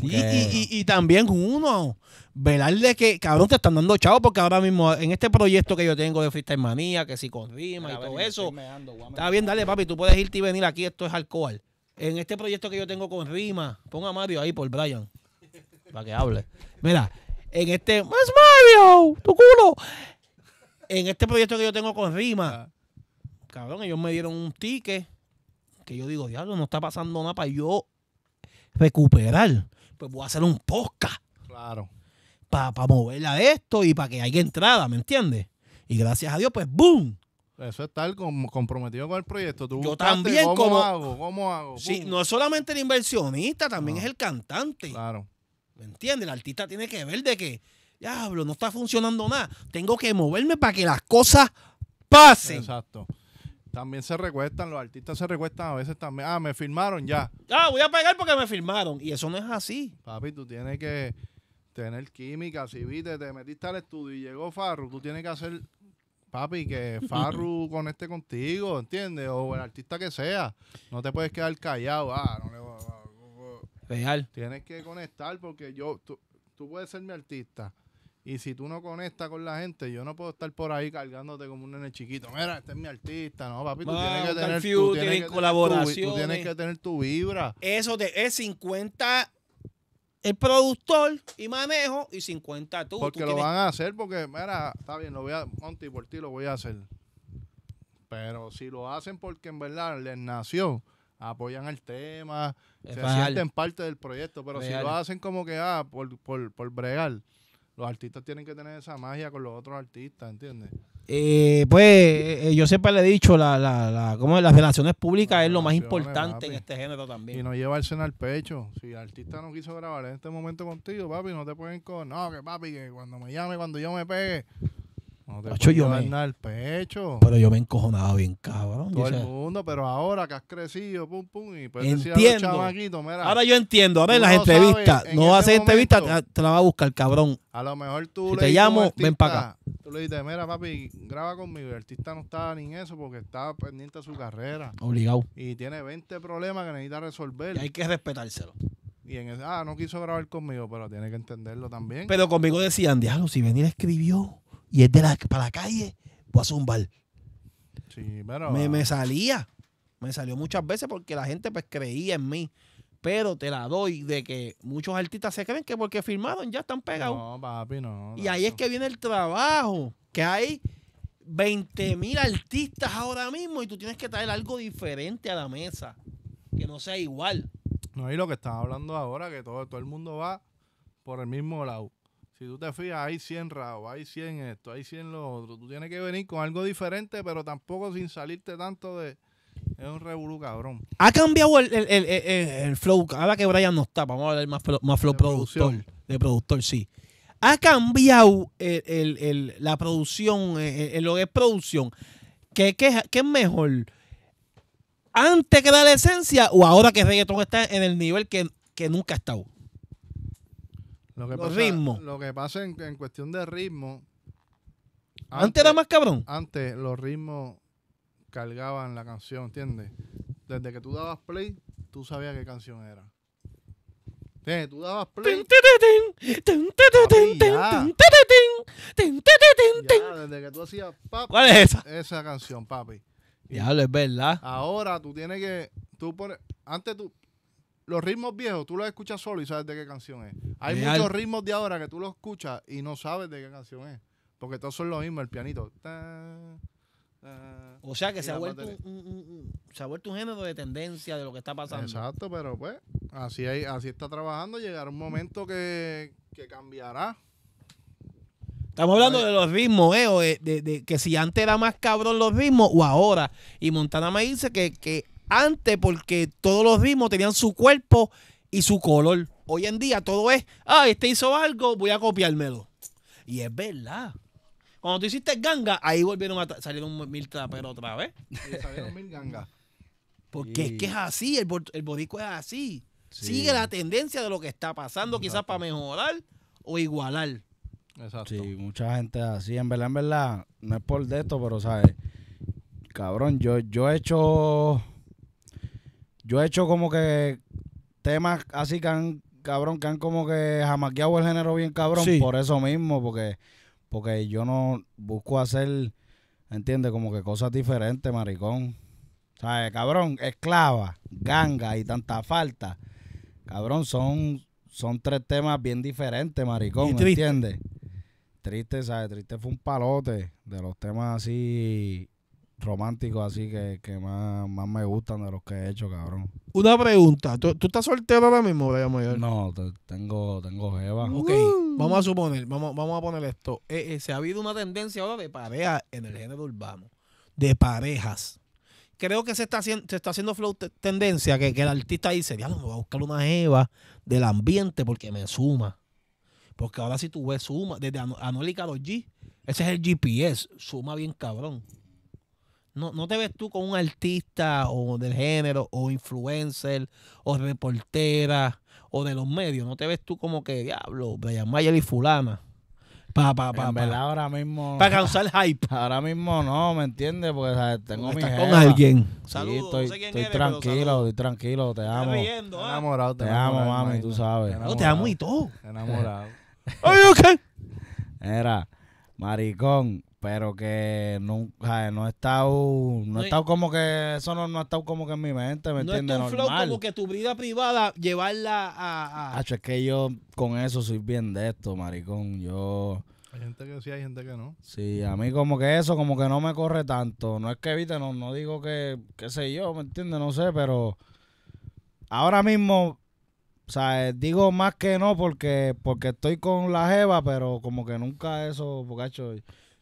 y, y, y, también uno, velarle que, cabrón, te están dando chao porque ahora mismo en este proyecto que yo tengo de Freestyle Manía, que si con rima y todo eso, está bien, dale papi, tú puedes irte y venir aquí, esto es alcohol. En este proyecto que yo tengo con rima, ponga a Mario ahí por Brian, para que hable. Mira, en este, más Mario! ¡Tu culo! En este proyecto que yo tengo con rima, ah. cabrón, ellos me dieron un ticket que yo digo, diablo, no está pasando nada para yo recuperar pues voy a hacer un podcast. Claro. Para moverla de esto y para que haya entrada, ¿me entiendes? Y gracias a Dios, pues ¡boom! Eso es estar comprometido con el proyecto. Yo también, ¿cómo como, hago? no es solamente el inversionista, también es el cantante. Claro. ¿Me entiendes? El artista tiene que ver de que, diablo, no está funcionando nada. Tengo que moverme para que las cosas pasen. Exacto. También se recuestan, los artistas se recuestan a veces también. Ah, me firmaron ya. Ah, voy a pegar porque me firmaron. Y eso no es así. Papi, tú tienes que tener química. Si viste, te metiste al estudio y llegó Farru, tú tienes que hacer, papi, que Farru conecte contigo, ¿entiendes? O el artista que sea. No te puedes quedar callado. Ah, no le voy a... Real. Tienes que conectar porque yo, tú, tú puedes ser mi artista y si tú no conectas con la gente, yo no puedo estar por ahí cargándote como un nene chiquito. Mira, este es mi artista. No, papi, tú tienes que tener tienes que tener tu vibra. Eso de es 50 el productor y manejo y 50 tú. Porque lo van a hacer porque, mira, está bien, lo voy a, Monty, por ti lo voy a hacer. Pero si lo hacen porque en verdad les nació, apoyan el tema, se sienten parte del proyecto. Pero si lo hacen como que, ah, por, por, por bregar los artistas tienen que tener esa magia con los otros artistas, ¿entiendes? Eh, pues eh, eh, yo siempre le he dicho, la, la, la las relaciones públicas es lo más importante en este género también. Y no llevarse al pecho. Si el artista no quiso grabar en este momento contigo, papi, no te pueden con... No, que papi, que cuando me llame, cuando yo me pegue, no yo me, el pecho. Pero yo me encojonaba bien, cabrón. Todo el mundo, pero ahora que has crecido, pum, pum, y pues entiendo. Decir a mira, ahora yo entiendo. A ver, las entrevistas. No va a hacer entrevista, te, la va a buscar, cabrón. A lo mejor tú le te llamo, ven para acá. Tú le dices, mira, papi, graba conmigo. El artista no está ni en eso porque está pendiente a su carrera. Obligado. Y tiene 20 problemas que necesita resolver. Y hay que respetárselo. Y en ese, ah, no quiso grabar conmigo, pero tiene que entenderlo también. Pero conmigo decían, diablo, si venir escribió y es de para la calle, voy a zumbar. Me, ah. salía. Me salió muchas veces porque la gente pues creía en mí pero te la doy de que muchos artistas se creen que porque firmaron ya están pegados. No, papi, no. Y ahí es que viene el trabajo, que hay 20.000 artistas ahora mismo y tú tienes que traer algo diferente a la mesa, que no sea igual. No, y lo que estaba hablando ahora, que todo, todo el mundo va por el mismo lado. Si tú te fijas, hay 100 rabos, hay 100 esto, hay 100 lo otro. Tú tienes que venir con algo diferente, pero tampoco sin salirte tanto de... Es un revolú, cabrón. Ha cambiado el, el, el, flow. Ahora que Brian no está, vamos a hablar más, más flow productor. De productor, sí. Ha cambiado la producción, eh, eh, lo que es producción. ¿Qué, qué, es mejor? ¿Antes que la esencia o ahora que el reggaetón está en el nivel que, que nunca ha estado? Lo que los ritmos. Lo que pasa en, en cuestión de ritmo. Antes, era más cabrón. Antes los ritmos cargaban la canción, ¿entiendes? Desde que tú dabas play, tú sabías qué canción era. ¿Entiendes? Tú dabas play. desde que tú hacías ¿Cuál es esa? Esa canción, papi. Diablo, es verdad. Ahora tú tienes que. Tú antes tú los ritmos viejos tú los escuchas solo y sabes de qué canción es. Hay muchos ritmos de ahora que tú los escuchas y no sabes de qué canción es. Porque todos son los mismos el pianito. o sea que se ha, vuelto un, se ha vuelto un género de tendencia de lo que está pasando. Exacto, pero pues así, hay, así está trabajando. Llegará un momento que, cambiará. Estamos hablando de los ritmos, eh, de, de, que si antes era más cabrón los ritmos o ahora. Y Montana me dice que, que antes, porque todos los ritmos tenían su cuerpo y su color. Hoy en día todo es, ah, este hizo algo, voy a copiármelo. Y es verdad. Cuando tú hiciste ganga, ahí volvieron a salieron mil traperos otra vez. Y salieron mil gangas. Porque es que es así, el, el es así. Sigue la tendencia de lo que está pasando, quizás para mejorar o igualar. Exacto. Sí, mucha gente así. En verdad, en verdad, no es por de esto, pero sabes, cabrón, yo, yo he hecho yo he hecho como que temas así que han, cabrón, que han como que jamaqueado el género bien cabrón por eso mismo, porque, porque yo no busco hacer, ¿entiendes? Como que cosas diferentes, maricón. ¿Sabes? Cabrón, esclava, ganga y tanta falta. Cabrón, son, son tres temas bien diferentes, maricón, ¿entiendes? Triste, ¿sabes? Triste fue un palote de los temas así románticos así que, más, más, me gustan de los que he hecho, cabrón. Una pregunta. ¿Tú, estás soltero ahora mismo, No, tengo, tengo jeva. Ok, vamos a suponer, vamos, vamos a poner esto. Eh, eh, se ha habido una tendencia ahora de pareja en el género urbano. De parejas. Creo que se está haciendo, se está haciendo flow tendencia que, el artista dice, no me voy a buscar una Eva del ambiente porque me suma. Porque ahora si tú ves suma, desde Anólica los G, ese es el GPS, suma bien cabrón. No, no te ves tú con un artista o del género o influencer o reportera o de los medios. No te ves tú como que, diablo, Brian Mayer y fulana. Pa, pa, pa, en verdad, ahora mismo. Para causar hype. Ahora mismo no, ¿me entiendes? Porque tengo mi. Estás con alguien. Sí, Saludos, estoy, tranquilo, estoy tranquilo, te amo. te, ah. enamorado, te, te amo, mami, tú sabes. Te, te amo y todo. Enamorado. ¿Oye, qué? Era, maricón, pero que nunca no he estado no he estado como que eso no, ha estado como que en mi mente me entiendes no es como que tu vida privada llevarla a, es que yo con eso soy bien de esto maricón yo hay gente que sí hay gente que no sí a mí como que eso como que no me corre tanto no es que evite no no digo que qué sé yo me entiendes no sé pero ahora mismo o sea, digo más que no porque porque estoy con la jeva pero como que nunca eso porque hecho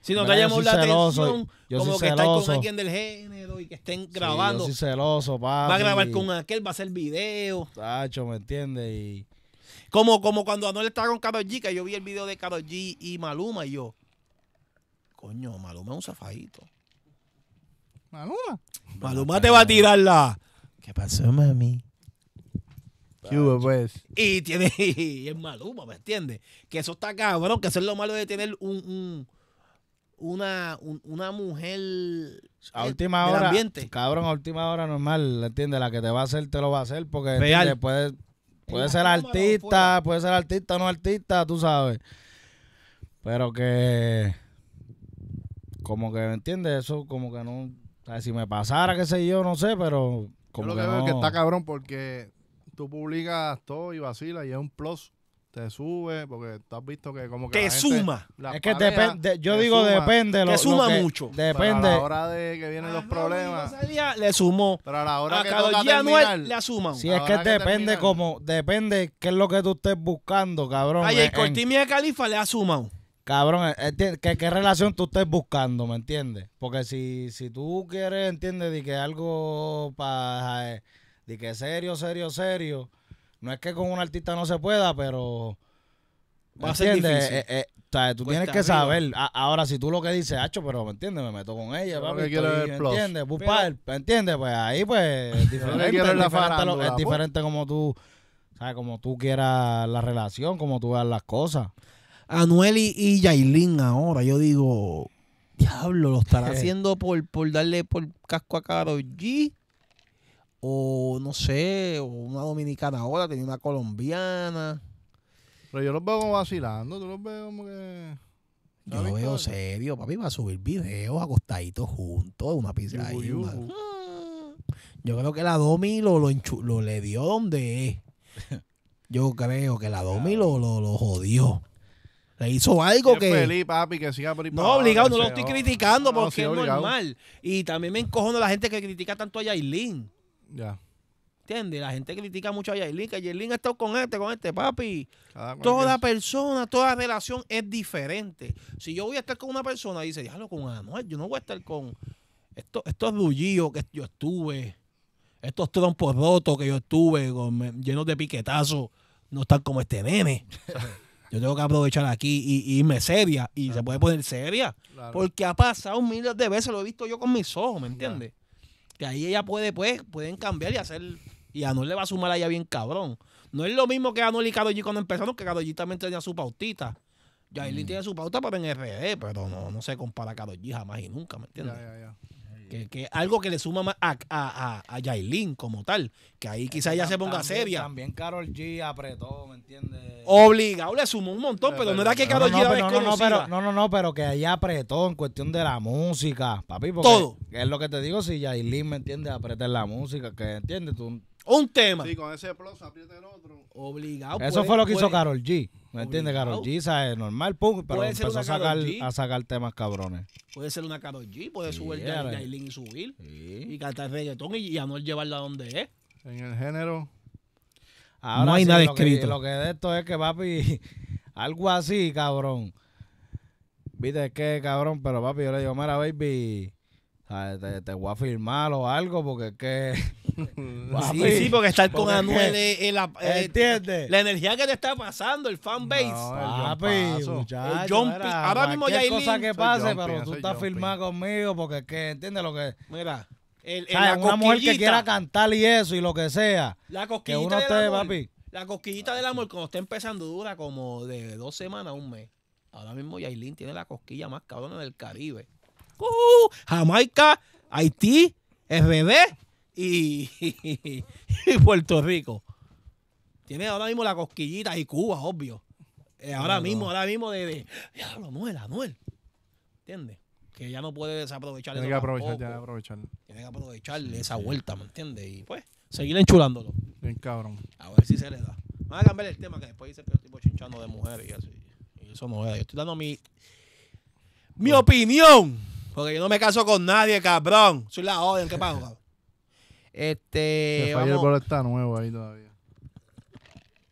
si nos hayamos la atención como que están con alguien del género y que estén grabando. Sí, celoso, Va a grabar con aquel, va a hacer video. Tacho, ¿me entiendes? Y... Como, como cuando Anuel estaba con Karol G, que yo vi el video de Karol G y Maluma y yo, coño, Maluma es un zafadito. Maluma. Maluma te va a tirar la. ¿Qué pasó, mami? ¿Qué pues? Y tiene. Y es Maluma, ¿me entiendes? Que eso está cabrón, que eso es lo malo de tener un una, una mujer a eh, última hora, Cabrón, a última hora normal, ¿entiendes? La que te va a hacer, te lo va a hacer, porque puede, puede ser artista, puede ser artista o no artista, tú sabes. Pero que, como que, ¿me entiendes? Eso como que no, si me pasara, qué sé yo, no sé, pero como lo que, veo es que está cabrón porque tú publicas todo y vacila y es un plus te sube, porque tú has visto que como que. Te suma. es que depende, yo digo depende. Lo, te suma mucho. Depende. a la hora de que vienen los ah, problemas. le sumó. Pero a la hora de que toca terminar, no le suman. Si es que, depende, como. Depende qué es lo que tú estés buscando, cabrón. Ay, el de Califa le ha sumado. Cabrón, eh, eh, ¿qué, ¿qué relación tú estés buscando, me entiendes? Porque si, si tú quieres, entiendes, de que algo para. Eh, de que serio, serio, serio no es que con un artista no se pueda, pero. Va a eh, eh, tú tienes que saber. ahora, si tú lo que dices, hacho, pero ¿me entiendes? Me meto con ella, papi. ¿Me entiendes? ¿me entiendes? Pues ahí, pues, es diferente. es pues. diferente, como tú, ¿sabes? Como tú quieras la relación, como tú veas las cosas. Anueli y, Yailin ahora, yo digo, diablo, lo estará haciendo por, por darle por casco a Karol G o no sé, o una dominicana ahora, tenía una colombiana. Pero yo los veo como vacilando, tú los veo como que. Yo lo veo serio, papi, va a subir videos acostaditos juntos, una pizza ahí. Yo creo que la Domi lo, lo, le dio donde es. Yo creo que la Domi lo, lo, jodió. Le hizo algo que. No, obligado, no lo estoy criticando porque es normal. Y también me encojona la gente que critica tanto a Yailin. Ya. ¿Entiendes? La gente critica mucho a Yailin, que Yailin ha estado con este, con este, papi. Toda persona, toda relación es diferente. Si yo voy a estar con una persona, dice, déjalo con Anuel, yo no voy a estar con estos, estos que yo estuve, estos trompos rotos que yo estuve, llenos de piquetazos, no están como este nene. Yo tengo que aprovechar aquí y, irme seria. Y se puede poner seria. Porque ha pasado miles de veces, lo he visto yo con mis ojos, ¿me entiendes? Que ahí ella puede, pues, pueden cambiar y hacer. Y Anuel le va a sumar allá bien cabrón. No es lo mismo que Anuel y Karol cuando empezaron, que Karol también tenía su pautita. Ya le mm. tiene su pauta para en RD, pero no, no se compara a jamás y nunca, ¿me entiendes? Que, que algo que le suma más a, a, a, Yailin como tal. Que ahí quizás ya se ponga seria. También Carol G apretó, ¿me entiendes? Obligado, le sumó un montón, pero, no era que Carol G no, no, no, pero, no, no, no, pero que ella apretó en cuestión de la música, papi. Porque Todo. Es lo que te digo, si Yailin, ¿me entiende apretar la música, que entiendes tú. Un tema. Sí, con ese aprieta el otro. Obligado. Eso fue pues, lo que hizo Carol pues. G. ¿Me entiendes? Carol G, es Normal, pum, pero empezó a sacar, a sacar temas cabrones. Puede ser una Carol G, puede subir de y subir. Y cantar reggaetón y, ya no llevarla donde es. En el género. Ahora no hay nada lo escrito. Que, lo que de esto es que, papi, algo así, cabrón. Viste que, cabrón, pero papi, yo le digo, mira, baby, te, voy a firmar o algo porque es que. sí, sí, porque estar con Anuel la, eh, ¿Entiendes? la energía que te está pasando, el fan base. papi, el Ahora mismo Yailin... hay cosa que pase, pero tú estás firmado conmigo porque es que, ¿entiendes lo que? Mira, el, el, una mujer que quiera cantar y eso y lo que sea. La cosquillita. Que uno del amor, papi. La cosquillita del amor cuando está empezando dura como de dos semanas a un mes. Ahora mismo Yailin tiene la cosquilla más cabrona del Caribe. Jamaica, Haití, RD y, Puerto Rico. Tiene ahora mismo la cosquillita y Cuba, obvio. Eh, ahora mismo, ahora mismo de, de diablo, Noel, Anuel. ¿Entiendes? Que ya no puede desaprovechar Tiene que aprovechar, aprovechar. Tiene que aprovechar esa vuelta, ¿me entiendes? Y pues, seguir enchulándolo. Bien cabrón. A ver si se le da. Vamos a cambiar el tema que después dice que yo estoy chinchando de mujeres y así. Y eso no es Yo estoy dando mi. Mi opinión. Porque yo no me caso con nadie, cabrón. Soy la odio, ¿qué pago, Este. el Fireball está nuevo ahí todavía.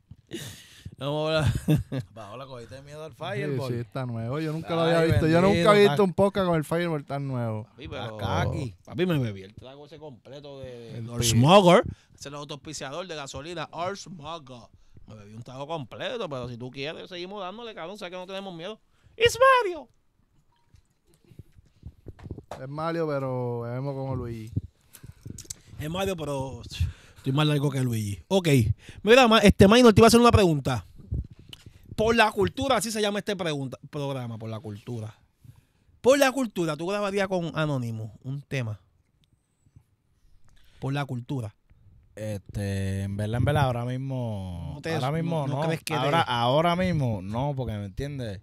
Vamos a la de miedo al Fireball. Sí, está nuevo. Yo nunca lo había visto. Yo nunca he visto un podcast con el Fireball tan nuevo. Papi, pero aquí. Papi, me bebí el trago ese completo de. Smogger. Es el autopiciador de gasolina. Smogger. Me bebí un trago completo, pero si tú quieres, seguimos dándole, cabrón. O que no tenemos miedo. ¡Es Mario! Es Mario, pero vemos como Luigi. Es Mario, pero estoy más largo que Luigi. Ok. Mira, este Minor te iba a hacer una pregunta. Por la cultura, así se llama este pregunta, programa, por la cultura. Por la cultura, tú grabarías con Anónimo un tema. Por la cultura. Este, en verdad, en verdad, ahora mismo. ahora mismo no. ahora, ahora mismo no, porque me entiendes.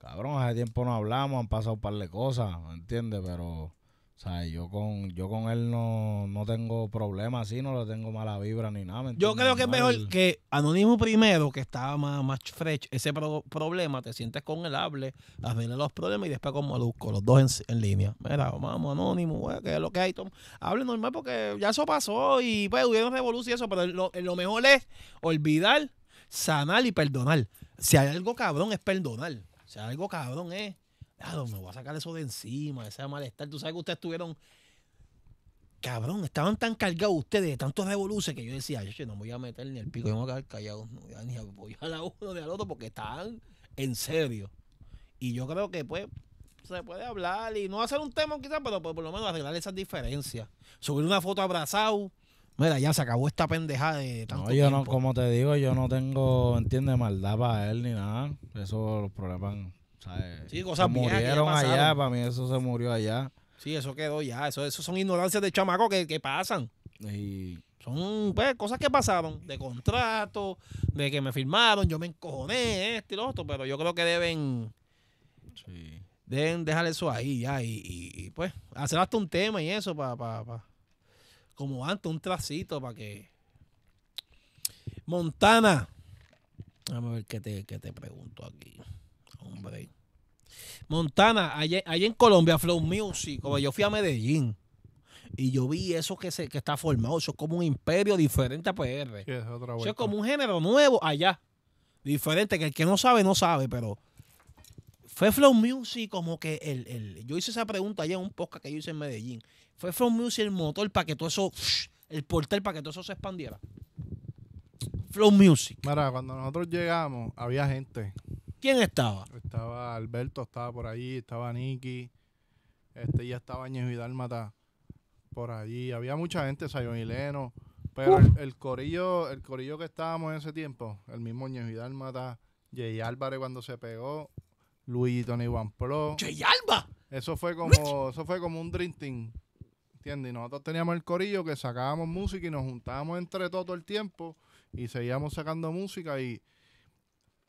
Cabrón, hace tiempo no hablamos, han pasado un par de cosas, ¿me entiendes? Pero, sea, Yo con, yo con él no, tengo problema así, no le tengo mala vibra ni nada. yo creo que es mejor que Anónimo primero, que estaba más, más fresh, ese problema, te sientes con él, hable, arregla los problemas y después con los dos en, línea. Mira, vamos, Anónimo, güey, eh, que es lo que hay, Hable normal porque ya eso pasó y pues una revolución y eso, pero lo, lo mejor es olvidar, sanar y perdonar. Si hay algo cabrón es perdonar. O sea, algo cabrón, ¿eh? Claro, me voy a sacar eso de encima, ese malestar. Tú sabes que ustedes tuvieron. Cabrón, estaban tan cargados ustedes de tantos revoluciones que yo decía, yo no voy a meter ni el pico, yo me voy a quedar callado. a apoyar a uno ni al otro porque están en serio. Y yo creo que, pues, se puede hablar y no hacer un tema quizás, pero por lo menos arreglar esas diferencias. Subir una foto abrazado Mira, ya se acabó esta pendejada de tanto no, yo no, como te digo, yo no tengo, entiende, maldad para él ni nada. Eso los problemas, Sí, cosas se murieron allá, para mí eso se murió allá. Sí, eso quedó ya. Eso, eso son ignorancias de chamaco que, pasan. Y son pues, cosas que pasaron, de contrato, de que me firmaron, yo me encojoné, este y lo otro, pero yo creo que deben. Deben dejar eso ahí ya y, pues hacer hasta un tema y eso para como antes, un tracito para que. Montana. Vamos a ver qué te, pregunto aquí. Hombre. Montana, allá, en Colombia, Flow Music, como yo fui a Medellín. Y yo vi eso que, se, que está formado. Eso es como un imperio diferente a PR. eso es como un género nuevo allá. Diferente, que el que no sabe, no sabe, pero. Fue Flow Music como que el, yo hice esa pregunta allá en un podcast que yo hice en Medellín. Fue Flow Music el motor para que todo eso, el portal para que todo eso se expandiera. Flow Music. Mira, cuando nosotros llegamos, había gente. ¿Quién estaba? Estaba Alberto, estaba por ahí, estaba Nicky, este ya estaba Ñejo y Dálmata por allí. Había mucha gente, Sayon y Pero el, corillo, el corillo que estábamos en ese tiempo, el mismo Ñejo y Dálmata, Jay Álvarez cuando se pegó, Luis y Tony One Pro. ¡Jay Alba! Eso fue como, eso fue como un drinking ¿Entiendes? Y nosotros teníamos el corillo que sacábamos música y nos juntábamos entre todo el tiempo y seguíamos sacando música y,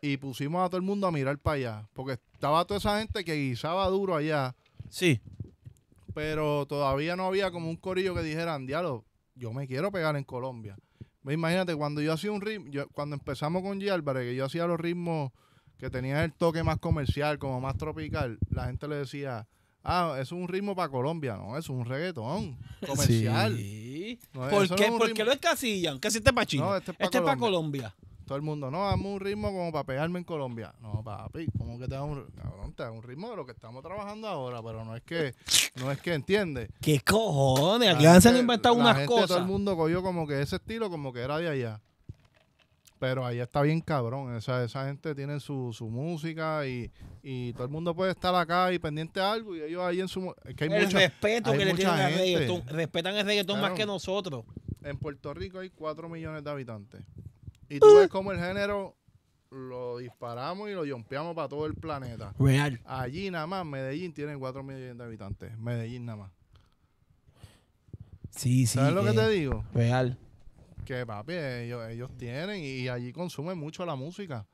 y pusimos a todo el mundo a mirar para allá. Porque estaba toda esa gente que guisaba duro allá. Sí. Pero todavía no había como un corillo que dijeran, diálogo, yo me quiero pegar en Colombia. Imagínate, cuando yo hacía un ritmo, cuando empezamos con G. Álvarez, que yo hacía los ritmos que tenían el toque más comercial, como más tropical, la gente le decía, Ah, es un ritmo para Colombia, no, es un reggaetón comercial. Sí. ¿Por, qué, no es ¿Por qué lo este es este para China? No, este es para este Colombia. Todo el mundo, no, hazme un ritmo como para pegarme en Colombia. No, papi, como que te da un, cabrón, te da un ritmo de lo que estamos trabajando ahora, pero no es que, no es que entiende. ¿Qué cojones? Aquí han inventado unas gente, cosas. Todo el mundo cogió como que ese estilo, como que era de allá pero ahí está bien cabrón. esa gente tiene su, música y, todo el mundo puede estar acá y pendiente de algo y ellos ahí en su... que hay el respeto que le tienen al reggaetón. Respetan el reggaetón más que nosotros. En Puerto Rico hay 4 millones de habitantes. Y tú ves cómo el género lo disparamos y lo yompeamos para todo el planeta. Real. Allí nada más, Medellín tiene 4 millones de habitantes. Medellín nada más. Sí, sí. ¿Sabes lo que eh, te digo? Real que papi, ellos, ellos tienen y allí consumen mucho la música.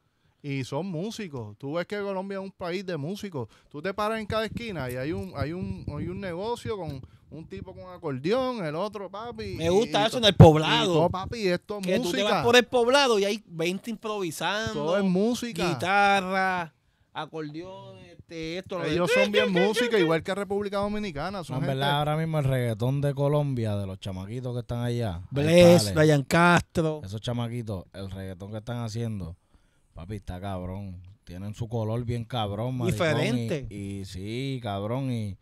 Y son músicos. Tú ves que Colombia es un país de músicos. Tú te paras en cada esquina y hay un, hay un, hay un negocio con un tipo con acordeón, el otro, papi. Me gusta eso en el poblado. papi, esto es que música. tú vas por el poblado y hay 20 improvisando. Todo es música. Guitarra acordeón, este, esto. Ellos son bien música, igual que República Dominicana. Son en verdad, ahora mismo el reggaetón de Colombia, de los chamaquitos que están allá. Bless, Ryan Castro. Esos chamaquitos, el reggaetón que están haciendo, papi, está cabrón. Tienen su color bien cabrón, maricón, Diferente. Y, sí, cabrón, y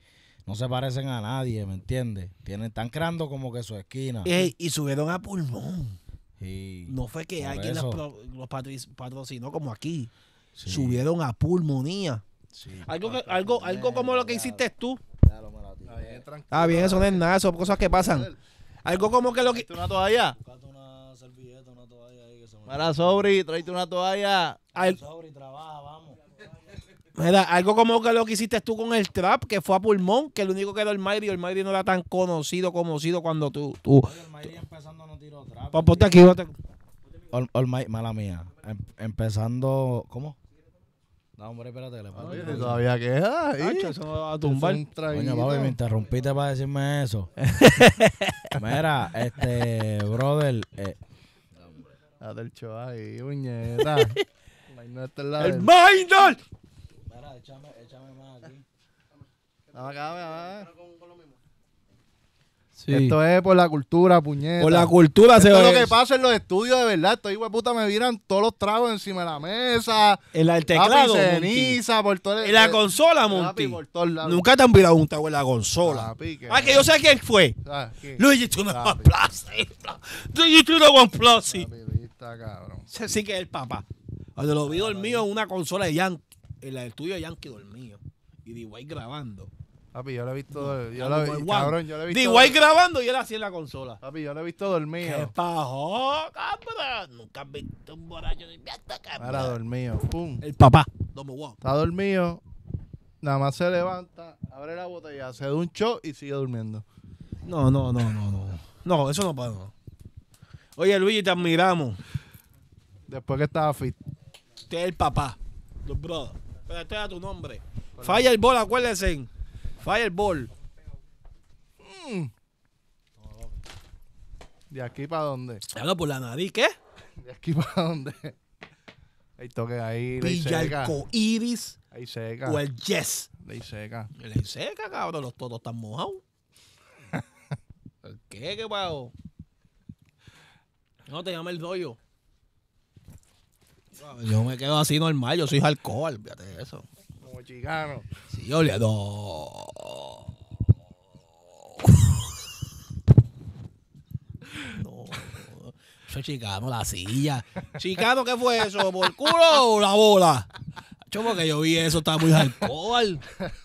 no se parecen a nadie, ¿me entiendes? Tienen, están creando como que su esquina. y subieron a pulmón. no fue que alguien los patrocinó como aquí. Subieron a pulmonía. algo, algo, algo como lo que hiciste tú. Ah, bien, eso no es nada, son cosas que pasan. Algo como que lo que. una toalla? una toalla Para Sobri, tráete una toalla. Sobri, trabaja, vamos. Mira, algo como que lo que hiciste tú con el trap, que fue a pulmón, que lo único que era el Mayri, el Mayri no era tan conocido, Como sido cuando tú. tú el Mayri empezando no tiró trap. Ponte aquí, Mala mía. Em, empezando. ¿Cómo? No, hombre, espérate. Le ah, Oye, todavía queda ahí. eso me va a tumbar. Coño, papi, me interrumpiste para decirme eso. Mira, este, brother. Eh. del el show ahí, uñeta. ¡El Mindol! Mira, échame, échame más aquí. Dame acá, lo ver! Esto es por la cultura, puñeta. Por la cultura Esto es lo que pasa en los estudios, de verdad. estoy hijos puta me viran todos los tragos encima de la mesa. En la, del teclado. la por todo el, en la eh, consola, Monti. Nunca te han virado un trago en la consola. que ah, que yo sé quién fue. Luigi, tú un one plus. Luigi, tú one Sí que es el papá. Cuando lo vi dormido en una consola de Yankee. En la del estudio de Yankee dormido. Y digo ahí grabando. Papi, yo lo he visto. Yo lo, cabrón, yo lo he visto. grabando y él así en la consola. Papi, yo lo he visto dormido. ¿Qué pajo, Nunca has visto un borracho de Ahora dormido. Pum. El papá. Está dormido. Nada más se levanta, abre la botella, se da un show y sigue durmiendo. No, no, no, no, no. No, eso no pasa. Oye, Luigi, te admiramos. Después que estaba fit. Usted es el papá. Los brothers. Pero este a tu nombre. Falla el bola, acuérdense. Fireball. Mm. ¿De aquí para dónde? Habla por la nariz, ¿qué? ¿De aquí para dónde? Ahí toque ahí. Villa Iris. Ahí seca. O el Yes. Ahí seca. Ahí seca, cabrón. Los todos están mojados. qué, qué pago? No te llama el doyo. Yo me quedo así normal. Yo soy alcohol. Fíjate eso chicano. Si yo le adoro. No, soy chicano, la silla. ¿Chicano qué fue eso? ¿Por culo o la bola? porque yo vi eso, estaba muy alcohol.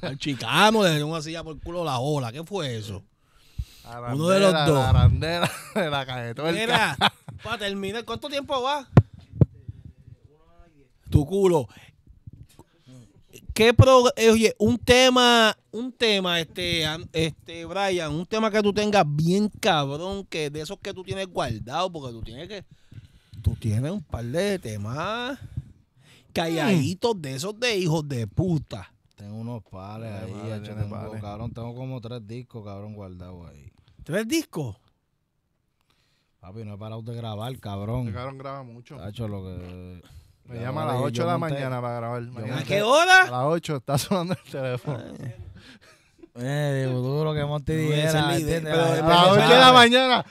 Al chicano le dio una silla por el culo la bola ¿Qué fue eso? Uno de los dos. de la Mira, para terminar, ¿cuánto tiempo va? Tu culo qué eh, oye, un tema, un tema, este, este, Brian, un tema que tú tengas bien cabrón, que de esos que tú tienes guardado, porque tú tienes que, tú tienes un par de temas calladitos de esos de hijos de puta. Tengo unos pares ahí, tengo, cabrón, tengo como tres discos, cabrón, guardados ahí. ¿Tres discos? Papi, no he parado de grabar, cabrón. Este cabrón graba mucho. hecho lo que... Me llama a las 8 de la mañana para grabar. ¿A qué hora? A las 8 está sonando el teléfono. Eh, duro que Monty dijera. A las 8 de la mañana.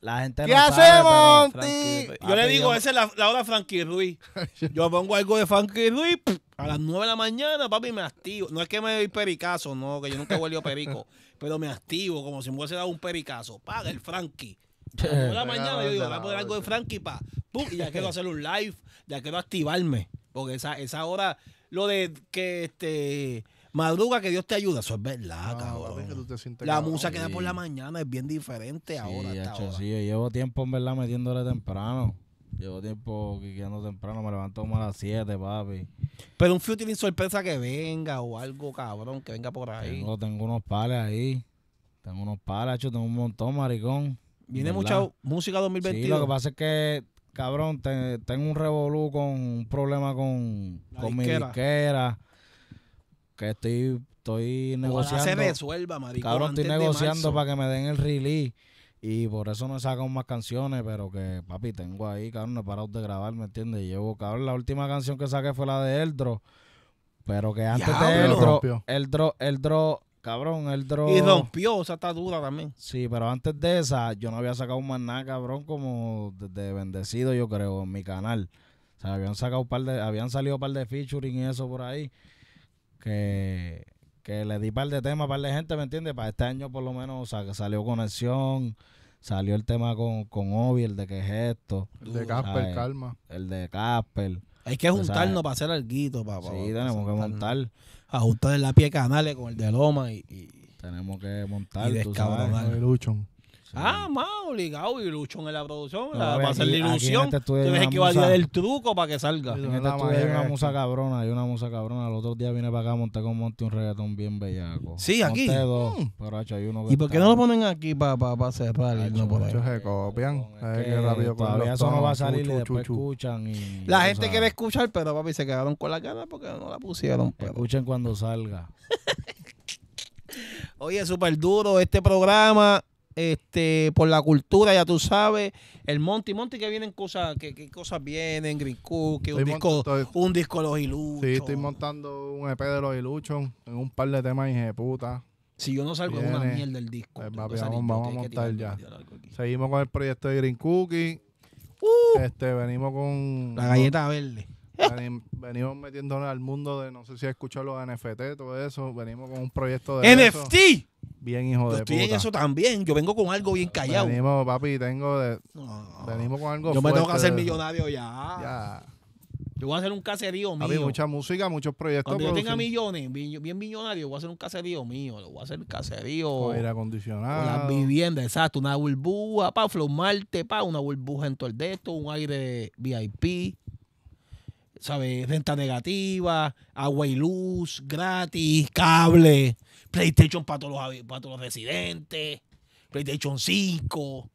La gente ¿Qué hacemos, hace Monty? Yo le digo, esa es la, hora de Frankie Ruiz. Yo pongo algo de Frankie Ruiz a las 9 de la mañana, papi, me activo. No es que me doy pericazo, no, que yo nunca vuelto perico, pero me activo como si me hubiese dado un pericazo. Paga el Frankie. Por eh, la mañana yo digo, voy a poner algo de Frankie pa, y ya quiero hacer un live, ya quiero activarme. Porque esa, esa hora, lo de que este madruga que Dios te ayuda, eso es verdad, ah, cabrón. la musa que da por la mañana es bien diferente ahora. llevo tiempo en verdad metiéndole temprano. Llevo tiempo quiqueando temprano, me levanto más a las 7, papi. Pero un futuring sorpresa que venga o algo, cabrón, que venga por ahí. Tengo, tengo unos pales ahí. Tengo unos pales, tengo un montón, maricón. Viene mucha música 2022. Sí, lo que pasa es que, cabrón, tengo un revolú con un problema con, con mi disquera. Que estoy, estoy negociando. Que se resuelva, maricón. Cabrón, estoy negociando para que me den el release. Y por eso no sacan más canciones, pero que, papi, tengo ahí, cabrón, no he parado de grabar, ¿me entiendes? Llevo, cabrón, la última canción que saqué fue la de Eldro, pero que antes de Eldro, Eldro, Eldro, Cabrón, el drone... Y rompió, o sea, está dura también. Sí, pero antes de esa, yo no había sacado más nada, cabrón, como de Bendecido, yo creo, en mi canal. O sea, habían sacado par de, habían salido un par de featuring y eso por ahí. Que, que le di un par de temas, par de gente, ¿me entiendes? Para este año por lo menos, salió conexión salió el tema con, con Obi, el de que es esto. El de Casper, calma. El de Casper. Hay que juntarnos para hacer algo, papá. Sí, tenemos que montar. Ajustar el pie canales con el de Loma y. tenemos que montar. Y descabronar. Ah, más obligado y luchón en la producción. para hacer la ilusión. Este tienes que va el truco para que salga. Este hay una musa cabrona, hay una musa cabrona. Los otros días vine para acá a montar con Monte un reggaetón bien bellaco. Sí, aquí. Mm. uno ¿Y por qué no lo ponen aquí para pa, hacer para no se copian. que rápido eso no va a salir después escuchan. la gente quiere escuchar, pero papi se quedaron con la cara porque no la pusieron. Escuchen cuando salga. Oye, súper duro este programa este, por la cultura, ya tú sabes, el Monty, Monty que vienen cosas, que, cosas vienen, Green Cookie un disco, un disco de los iluchos. Sí, estoy montando un EP de los iluchos, en un par de temas de puta. Si yo no salgo con una mierda del disco. Pues, vamos, a montar ya. Seguimos con el proyecto de Green Cookie. Uh. este, venimos con. La galleta verde. venimos metiéndonos al mundo de, no sé si has escuchado los NFT, todo eso. Venimos con un proyecto de. ¡NFT! bien hijo pues de estoy puta. en eso también. Yo vengo con algo bien callado. Venimos, papi, tengo de, con algo Yo me tengo que hacer millonario ya. Yo voy a hacer un caserío mío. mucha música, muchos proyectos. Cuando yo tenga millones, bien, millonario, voy a hacer un caserío mío. Lo voy a hacer caserío. Con aire Con exacto. Una burbuja, pa, Marte pa, una burbuja en todo el de esto, un aire VIP. ¿Sabes? Renta negativa, agua y luz, gratis, cable. PlayStation para todos los, para todos los residentes, PlayStation 5,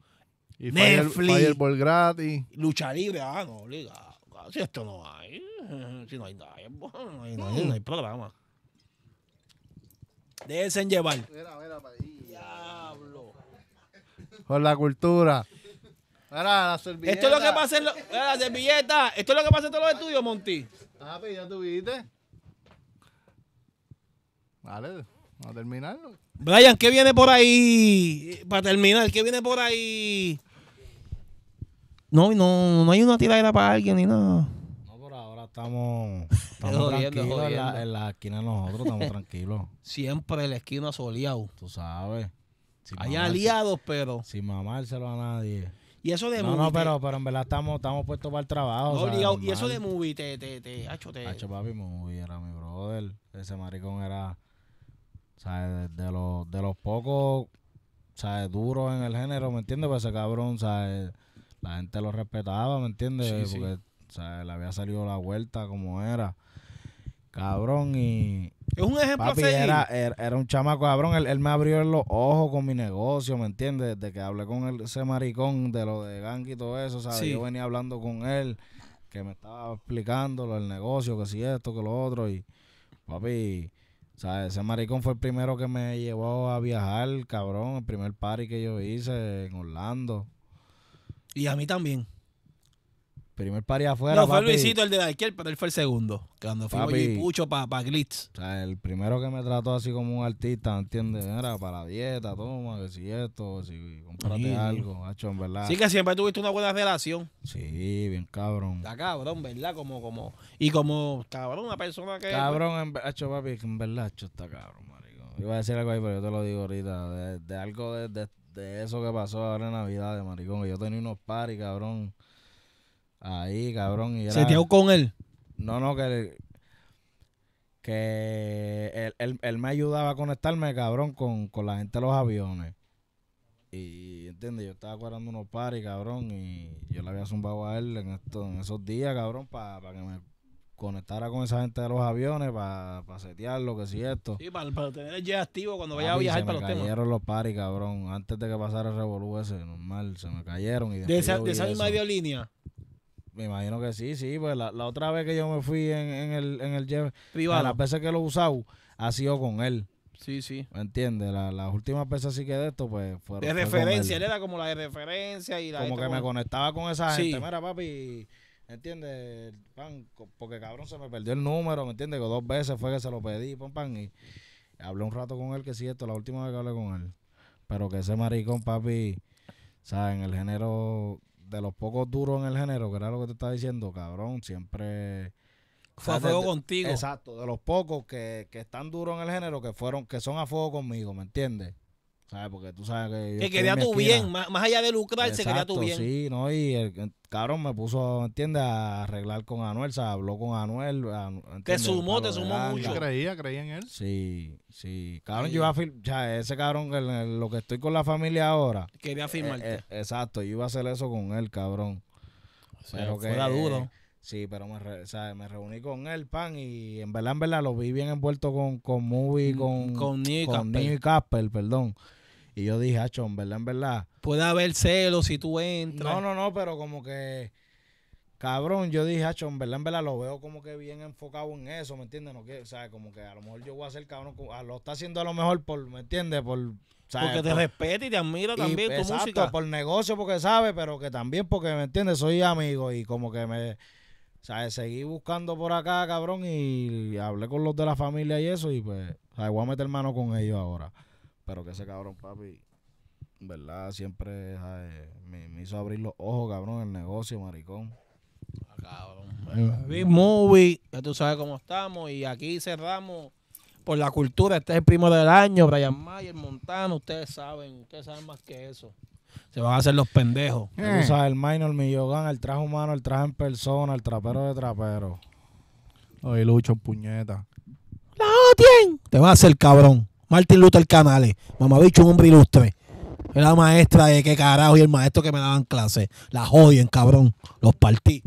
Netflix, Fireball gratis, lucha libre, ah, no, liga, ah, si esto no hay, si no hay nada, no hay, programa. Déjense llevar. Diablo. Con la cultura. Esto es lo que pasa en Esto es lo que pasa en todos los estudios, Monty. Ah, pero ya tuviste. Vale a terminarlo. Brian, ¿qué viene por ahí? Para terminar, ¿qué viene por ahí? No, no, no hay una tiradera para alguien ni nada. No, por ahora estamos, estamos tranquilos En, la, esquina nosotros, estamos tranquilos. Siempre en la esquina soleado. Tú sabes. hay aliados, pero. Sin mamárselo a nadie. Y eso de no, No, pero, pero en verdad estamos, estamos puestos para el trabajo. y, eso de movie, te, te, te, hacho, te. Hacho, papi, movie era mi brother. Ese maricón era o de, los, de los pocos, Duros en el género, ¿me entiendes? Pues ese cabrón, ¿sabes? Eh, la gente lo respetaba, ¿me entiendes? Porque, ¿sabes? Le había salido la vuelta como era. Cabrón, y. Es un ejemplo papi, era, er, era, un chamaco, cabrón. Él, me abrió los ojos con mi negocio, ¿me entiendes? de que hablé con ese maricón de lo de gang y todo eso, ¿sabes? Yo venía hablando con él, que me estaba explicando el negocio, que si esto, que lo otro, y. Papi sea, ese maricón fue el primero que me llevó a viajar, cabrón. El primer party que yo hice en Orlando. Y a mí también. Primer pari afuera. No, fue Luisito el de la izquierda, pero él fue el segundo. Cuando fuimos yo y Pucho para pa Glitz. O sea, el primero que me trató así como un artista, ¿entiendes? Era para la dieta, toma, que si esto, si comprate algo, algo, hecho en verdad. Sí, que siempre tuviste una buena relación. Sí, bien cabrón. Está cabrón, ¿verdad? Como, como. Y como, cabrón, una persona que. Cabrón, ha hecho, papi, en verdad, hecho, está cabrón, marico. Iba a decir algo ahí, pero yo te lo digo ahorita. De, algo de, de, eso que pasó ahora en Navidad, de maricón. yo tenía unos paris, cabrón. Ahí, cabrón. Y ¿Se con él? No, no, que, que él, me ayudaba a conectarme, cabrón, con, la gente de los aviones. Y, ¿entiendes? Yo estaba guardando unos paris, cabrón, y yo le había zumbado a él en, esto, en esos días, cabrón, para que me conectara con esa gente de los aviones, para setearlo, que si esto. Sí, para, tener el jet activo cuando vaya a, viajar se me cayeron los paris, cabrón, antes de que pasara el revolú ese, normal, se me cayeron. Y de, esa, me imagino que sí, sí. Pues la, otra vez que yo me fui en, el, en el las veces que lo he usado, ha sido con él. Sí, sí. ¿Me entiendes? las últimas veces así que de esto, pues fueron. De referencia, él. era como la de referencia y la Como que me conectaba con esa gente. Mira, papi, ¿entiendes? porque cabrón se me perdió el número, ¿me entiendes? Que dos veces fue que se lo pedí, pan, pan. Y hablé un rato con él, que sí, esto, la última vez que hablé con él. Pero que ese maricón, papi, ¿sabes? En el género de los pocos duros en el género, que era lo que te estaba diciendo, cabrón, siempre... Fue a fuego contigo. Exacto, de los pocos que, que están duros en el género, que fueron, que son a fuego conmigo, ¿me entiendes? ¿Sabes? Porque tú sabes que. que quería tu bien, más, más, allá de lucrar, se quería tu bien. Sí, no, y el, cabrón me puso, ¿entiendes? A arreglar con Anuel, se habló con Anuel. Te sumó, te sumó mucho. creía, creía en él. Sí, sí. Cabrón, yo iba a firmar, o sea, ese cabrón, el, lo que estoy con la familia ahora. Quería eh, firmarte. Eh, exacto, yo iba a hacer eso con él, cabrón. O sea, pero que, fuera duro. sí, pero me, re, me reuní con él, pan, y en verdad, en verdad, lo vi bien envuelto con, con Movie, mm, con, con, Nick Nick y Casper, perdón. Y yo dije, a en verdad, en verdad. Puede haber celos si tú entras. No, no, no, pero como que. Cabrón, yo dije, hacho, en verdad, en verdad, lo veo como que bien enfocado en eso, ¿me entiendes? No o sea, como que a lo mejor yo voy a hacer cabrón, lo está haciendo a lo mejor por, ¿me entiendes? Por, Porque te respeta y te admira también tu exacto, por negocio, porque sabe, pero que también porque, ¿me entiendes? Soy amigo y como que me, ¿sabes? Seguí buscando por acá, cabrón, y hablé con los de la familia y eso y pues, Voy a meter mano con ellos ahora. Pero que ese cabrón, papi, ¿verdad? Siempre me, hizo abrir los ojos, cabrón, el negocio, maricón. Ah, cabrón. Big Movie, ya tú sabes cómo estamos. Y aquí cerramos por la cultura. Este es el primo del año, Brian Mayer, Montano. Ustedes saben, ustedes saben más que eso. Se van a hacer los pendejos. Eh. sabes, el minor, el millogan, el traje humano, el traje en persona, el trapero de trapero. Oye, Lucho, puñeta. ¡La odien! Te van a hacer cabrón. Martin Luther Canales, mamabicho, un hombre ilustre. Era la maestra de qué carajo y el maestro que me daban clase. La en cabrón. Los partí.